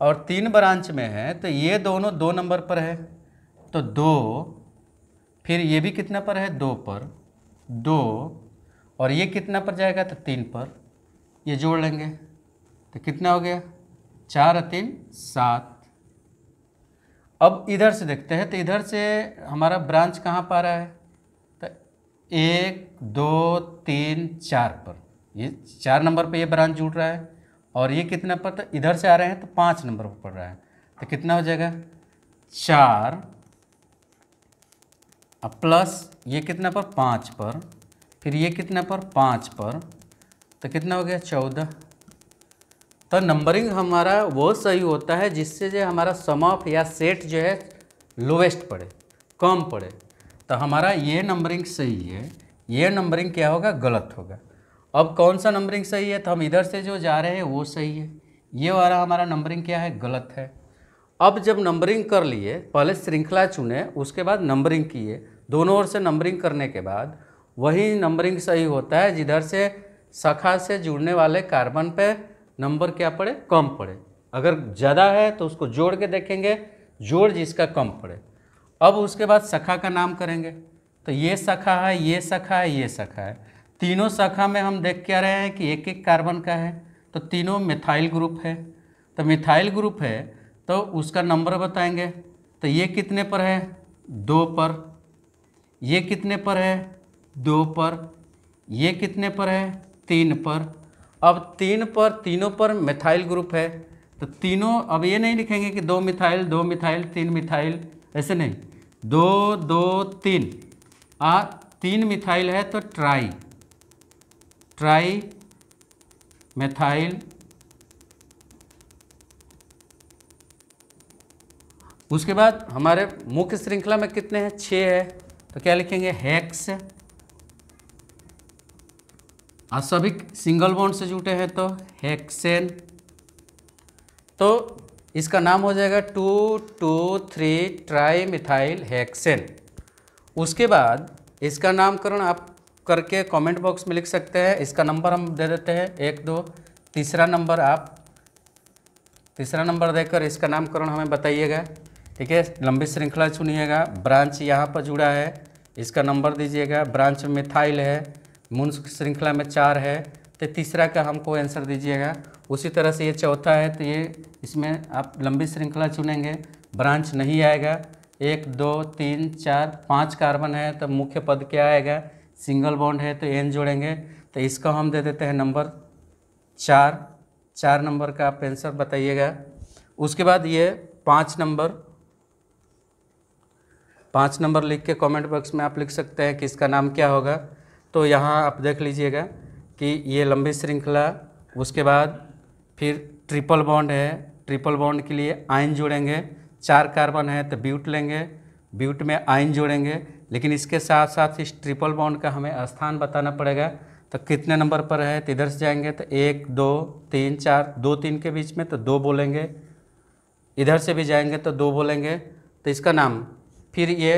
और तीन ब्रांच में है तो ये दोनों दो नंबर पर है तो दो फिर ये भी कितना पर है दो पर दो और ये कितना पर जाएगा तो तीन पर ये जोड़ लेंगे तो कितना हो गया चार तीन सात अब इधर से देखते हैं तो इधर से हमारा ब्रांच कहाँ पर रहा है तो एक दो तीन चार पर ये चार नंबर पे ये ब्रांच जुड़ रहा है और ये कितना पर तो इधर से आ रहे हैं तो पाँच नंबर पर पड़ रहा है तो कितना हो जाएगा चार अब प्लस ये कितना पर पाँच पर फिर ये कितना पर पाँच पर तो कितना हो गया चौदह तो नंबरिंग हमारा वो सही होता है जिससे जो हमारा सम ऑफ या सेट जो है लोवेस्ट पड़े कम पड़े तो हमारा ये नंबरिंग सही है ये नंबरिंग क्या होगा गलत होगा अब कौन सा नंबरिंग सही है तो हम इधर से जो जा रहे हैं वो सही है ये वाला हमारा नंबरिंग क्या है गलत है अब जब नंबरिंग कर लिए पहले श्रृंखला चुने उसके बाद नंबरिंग किए दोनों ओर से नंबरिंग करने के बाद वही नंबरिंग सही होता है जिधर से शाखा से जुड़ने वाले कार्बन पे नंबर क्या पड़े कम पड़े अगर ज़्यादा है तो उसको जोड़ के देखेंगे जोड़ जिसका कम पड़े अब उसके बाद शाखा का नाम करेंगे तो ये शाखा है ये शाखा है ये शाखा है तीनों शाखा में हम देख क्या रहे हैं कि एक एक कार्बन का है तो तीनों मिथाइल ग्रुप है तो मिथाइल ग्रुप है तो उसका नंबर बताएंगे तो ये कितने पर है दो पर ये कितने पर है दो पर ये कितने पर है तीन पर अब तीन पर तीनों पर मिथाइल ग्रुप है तो तीनों अब ये नहीं लिखेंगे कि दो मिथाइल दो मिथाइल तीन मिथाइल ऐसे नहीं दो दो तीन आ तीन मिथाइल है तो ट्राई ट्राई मिथाइल उसके बाद हमारे मुख्य श्रृंखला में कितने हैं छः है तो क्या लिखेंगे हैक्स और सभी सिंगल बॉन्ड से जुटे हैं तो हेक्सेन तो इसका नाम हो जाएगा two two three trimethyl hexane उसके बाद इसका नामकरण आप करके कमेंट बॉक्स में लिख सकते हैं इसका नंबर हम दे देते हैं एक दो तीसरा नंबर आप तीसरा नंबर देकर इसका नामकरण हमें बताइएगा ठीक है लंबी श्रृंखला चुनिएगा ब्रांच यहाँ पर जुड़ा है इसका नंबर दीजिएगा ब्रांच में मिथाइल है मून श्रृंखला में चार है तो तीसरा का हमको आंसर दीजिएगा उसी तरह से ये चौथा है तो ये इसमें आप लंबी श्रृंखला चुनेंगे ब्रांच नहीं आएगा एक दो तीन चार पाँच कार्बन है तो मुख्य पद क्या आएगा सिंगल बॉन्ड है तो एन जोड़ेंगे तो इसको हम दे देते हैं नंबर चार चार नंबर का आप आंसर बताइएगा उसके बाद ये पाँच नंबर पाँच नंबर लिख के कमेंट बॉक्स में आप लिख सकते हैं कि इसका नाम क्या होगा तो यहाँ आप देख लीजिएगा कि ये लंबी श्रृंखला उसके बाद फिर ट्रिपल बॉन्ड है ट्रिपल बॉन्ड के लिए आयन जोड़ेंगे चार कार्बन है तो ब्यूट लेंगे ब्यूट में आयन जोड़ेंगे लेकिन इसके साथ साथ इस ट्रिपल बॉन्ड का हमें स्थान बताना पड़ेगा तो कितने नंबर पर है तो इधर से जाएंगे तो एक दो तीन चार दो तीन के बीच में तो दो बोलेंगे इधर से भी जाएंगे तो दो बोलेंगे तो इसका नाम फिर ये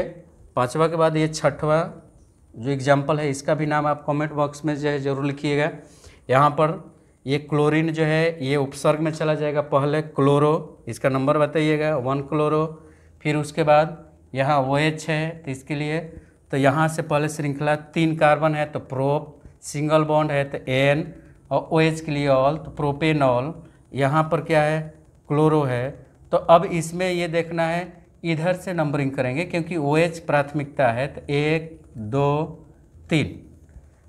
पाँचवा के बाद ये छठवा जो एग्जाम्पल है इसका भी नाम आप कमेंट बॉक्स में जो है जरूर लिखिएगा यहाँ पर ये क्लोरीन जो है ये उपसर्ग में चला जाएगा पहले क्लोरो इसका नंबर बताइएगा वन क्लोरो फिर उसके बाद यहाँ ओ एच है तो इसके लिए तो यहाँ से पहले श्रृंखला तीन कार्बन है तो प्रोप सिंगल बॉन्ड है तो एन और ओ एच के लिए ऑल तो प्रोपेनॉल यहाँ पर क्या है क्लोरो है तो अब इसमें ये देखना है इधर से नंबरिंग करेंगे क्योंकि ओ OH प्राथमिकता है तो एक दो तीन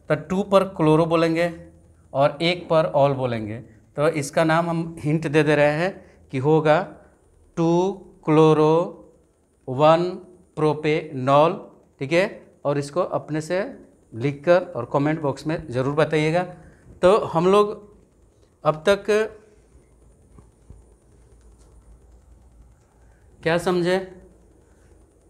तो टू पर क्लोरो बोलेंगे और एक पर ऑल बोलेंगे तो इसका नाम हम हिंट दे दे रहे हैं कि होगा two chloro one propanol ठीक है और इसको अपने से लिखकर और कमेंट बॉक्स में ज़रूर बताइएगा तो हम लोग अब तक क्या समझे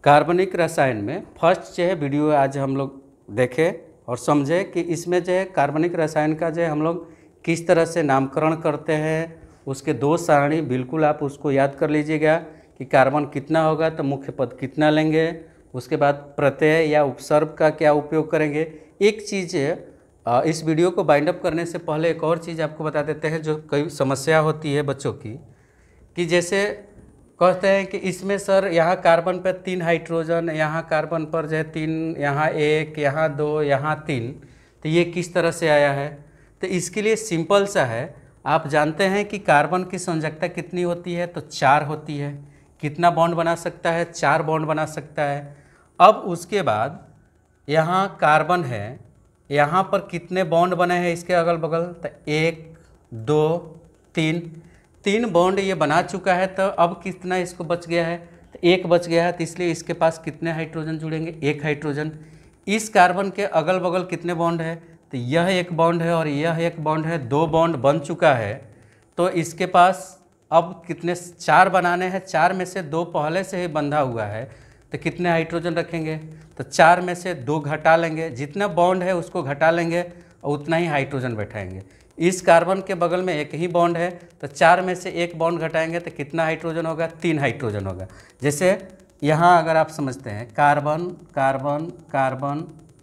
कार्बनिक रसायन में फर्स्ट जो है वीडियो आज हम लोग देखे और समझे कि इसमें जो है कार्बनिक रसायन का जो है हम लोग किस तरह से नामकरण करते हैं उसके दो सारणी बिल्कुल आप उसको याद कर लीजिएगा कि कार्बन कितना होगा तो मुख्य पद कितना लेंगे उसके बाद प्रत्यय या उपसर्ग का क्या उपयोग करेंगे एक चीज़ इस वीडियो को बाइंड अप करने से पहले एक और चीज़ आपको बता देते हैं जो कई समस्या होती है बच्चों की कि जैसे कहते हैं कि इसमें सर यहाँ कार्बन पर तीन हाइड्रोजन यहाँ कार्बन पर जो है तीन यहाँ एक यहाँ दो यहाँ तीन तो ये किस तरह से आया है तो इसके लिए सिंपल सा है आप जानते हैं कि कार्बन की संजकता कितनी होती है तो चार होती है कितना बॉन्ड बना सकता है चार बॉन्ड बना सकता है अब उसके बाद यहाँ कार्बन है यहाँ पर कितने बॉन्ड बने हैं इसके अगल बगल तो एक दो तीन तीन बॉन्ड ये बना चुका है तो अब कितना इसको बच गया है तो एक बच गया है तो इसलिए इसके पास कितने हाइड्रोजन जुड़ेंगे एक हाइड्रोजन इस कार्बन के अगल बगल कितने बॉन्ड है तो यह एक बॉन्ड है और यह एक बॉन्ड है दो बॉन्ड बन चुका है तो इसके पास अब कितने चार बनाने हैं चार में से दो पहले से ही बंधा हुआ है तो कितने हाइड्रोजन रखेंगे तो चार में से दो घटा लेंगे जितना बॉन्ड है उसको घटा लेंगे और उतना ही हाइड्रोजन बैठाएंगे इस कार्बन के बगल में एक ही बॉन्ड है तो चार में से एक बॉन्ड घटाएंगे तो कितना हाइड्रोजन होगा तीन हाइड्रोजन होगा जैसे यहाँ अगर आप समझते हैं कार्बन कार्बन कार्बन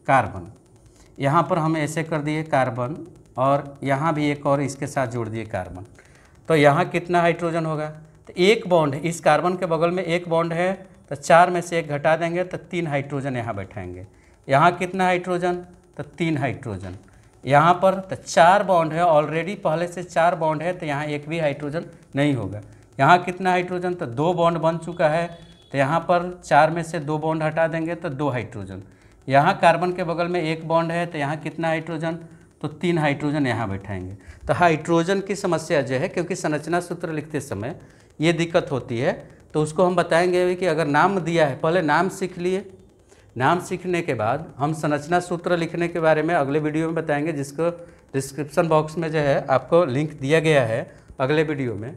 कार्बन यहाँ पर हम ऐसे कर दिए कार्बन और यहाँ भी एक और इसके साथ जोड़ दिए कार्बन तो यहाँ कितना हाइड्रोजन होगा तो एक बॉन्ड इस कार्बन के बगल में एक बॉन्ड है तो चार में से एक घटा देंगे तो तीन हाइड्रोजन यहाँ बैठाएंगे यहाँ कितना हाइड्रोजन तो तीन हाइड्रोजन यहाँ पर तो चार बॉन्ड है ऑलरेडी पहले से चार बॉन्ड है तो यहाँ एक भी हाइड्रोजन नहीं होगा यहाँ कितना हाइड्रोजन तो दो बॉन्ड बन चुका है तो यहाँ पर चार में से दो बॉन्ड हटा देंगे तो दो हाइड्रोजन यहाँ कार्बन के बगल में एक बॉन्ड है तो यहाँ कितना हाइड्रोजन तो तीन हाइड्रोजन यहाँ बैठाएंगे तो हाइड्रोजन की समस्या जो है क्योंकि संरचना सूत्र लिखते समय ये दिक्कत होती है तो उसको हम बताएंगे कि अगर नाम दिया है पहले नाम सीख लिए नाम सीखने के बाद हम संरचना सूत्र लिखने के बारे में अगले वीडियो में बताएंगे जिसको डिस्क्रिप्शन बॉक्स में जो है आपको लिंक दिया गया है अगले वीडियो में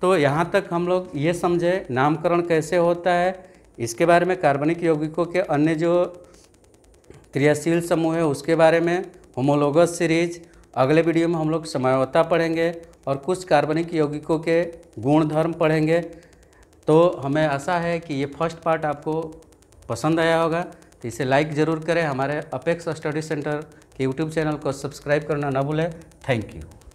तो यहाँ तक हम लोग ये समझे नामकरण कैसे होता है इसके बारे में कार्बनिक यौगिकों के अन्य जो क्रियाशील समूह है उसके बारे में होमोलोगस सीरीज अगले वीडियो में हम लोग समयोता पढ़ेंगे और कुछ कार्बनिक यौगिकों के गुण धर्म पढ़ेंगे तो हमें आशा है कि ये फर्स्ट पार्ट आपको पसंद आया होगा तो इसे लाइक ज़रूर करें हमारे अपेक्स स्टडी सेंटर के यूट्यूब चैनल को सब्सक्राइब करना ना भूलें थैंक यू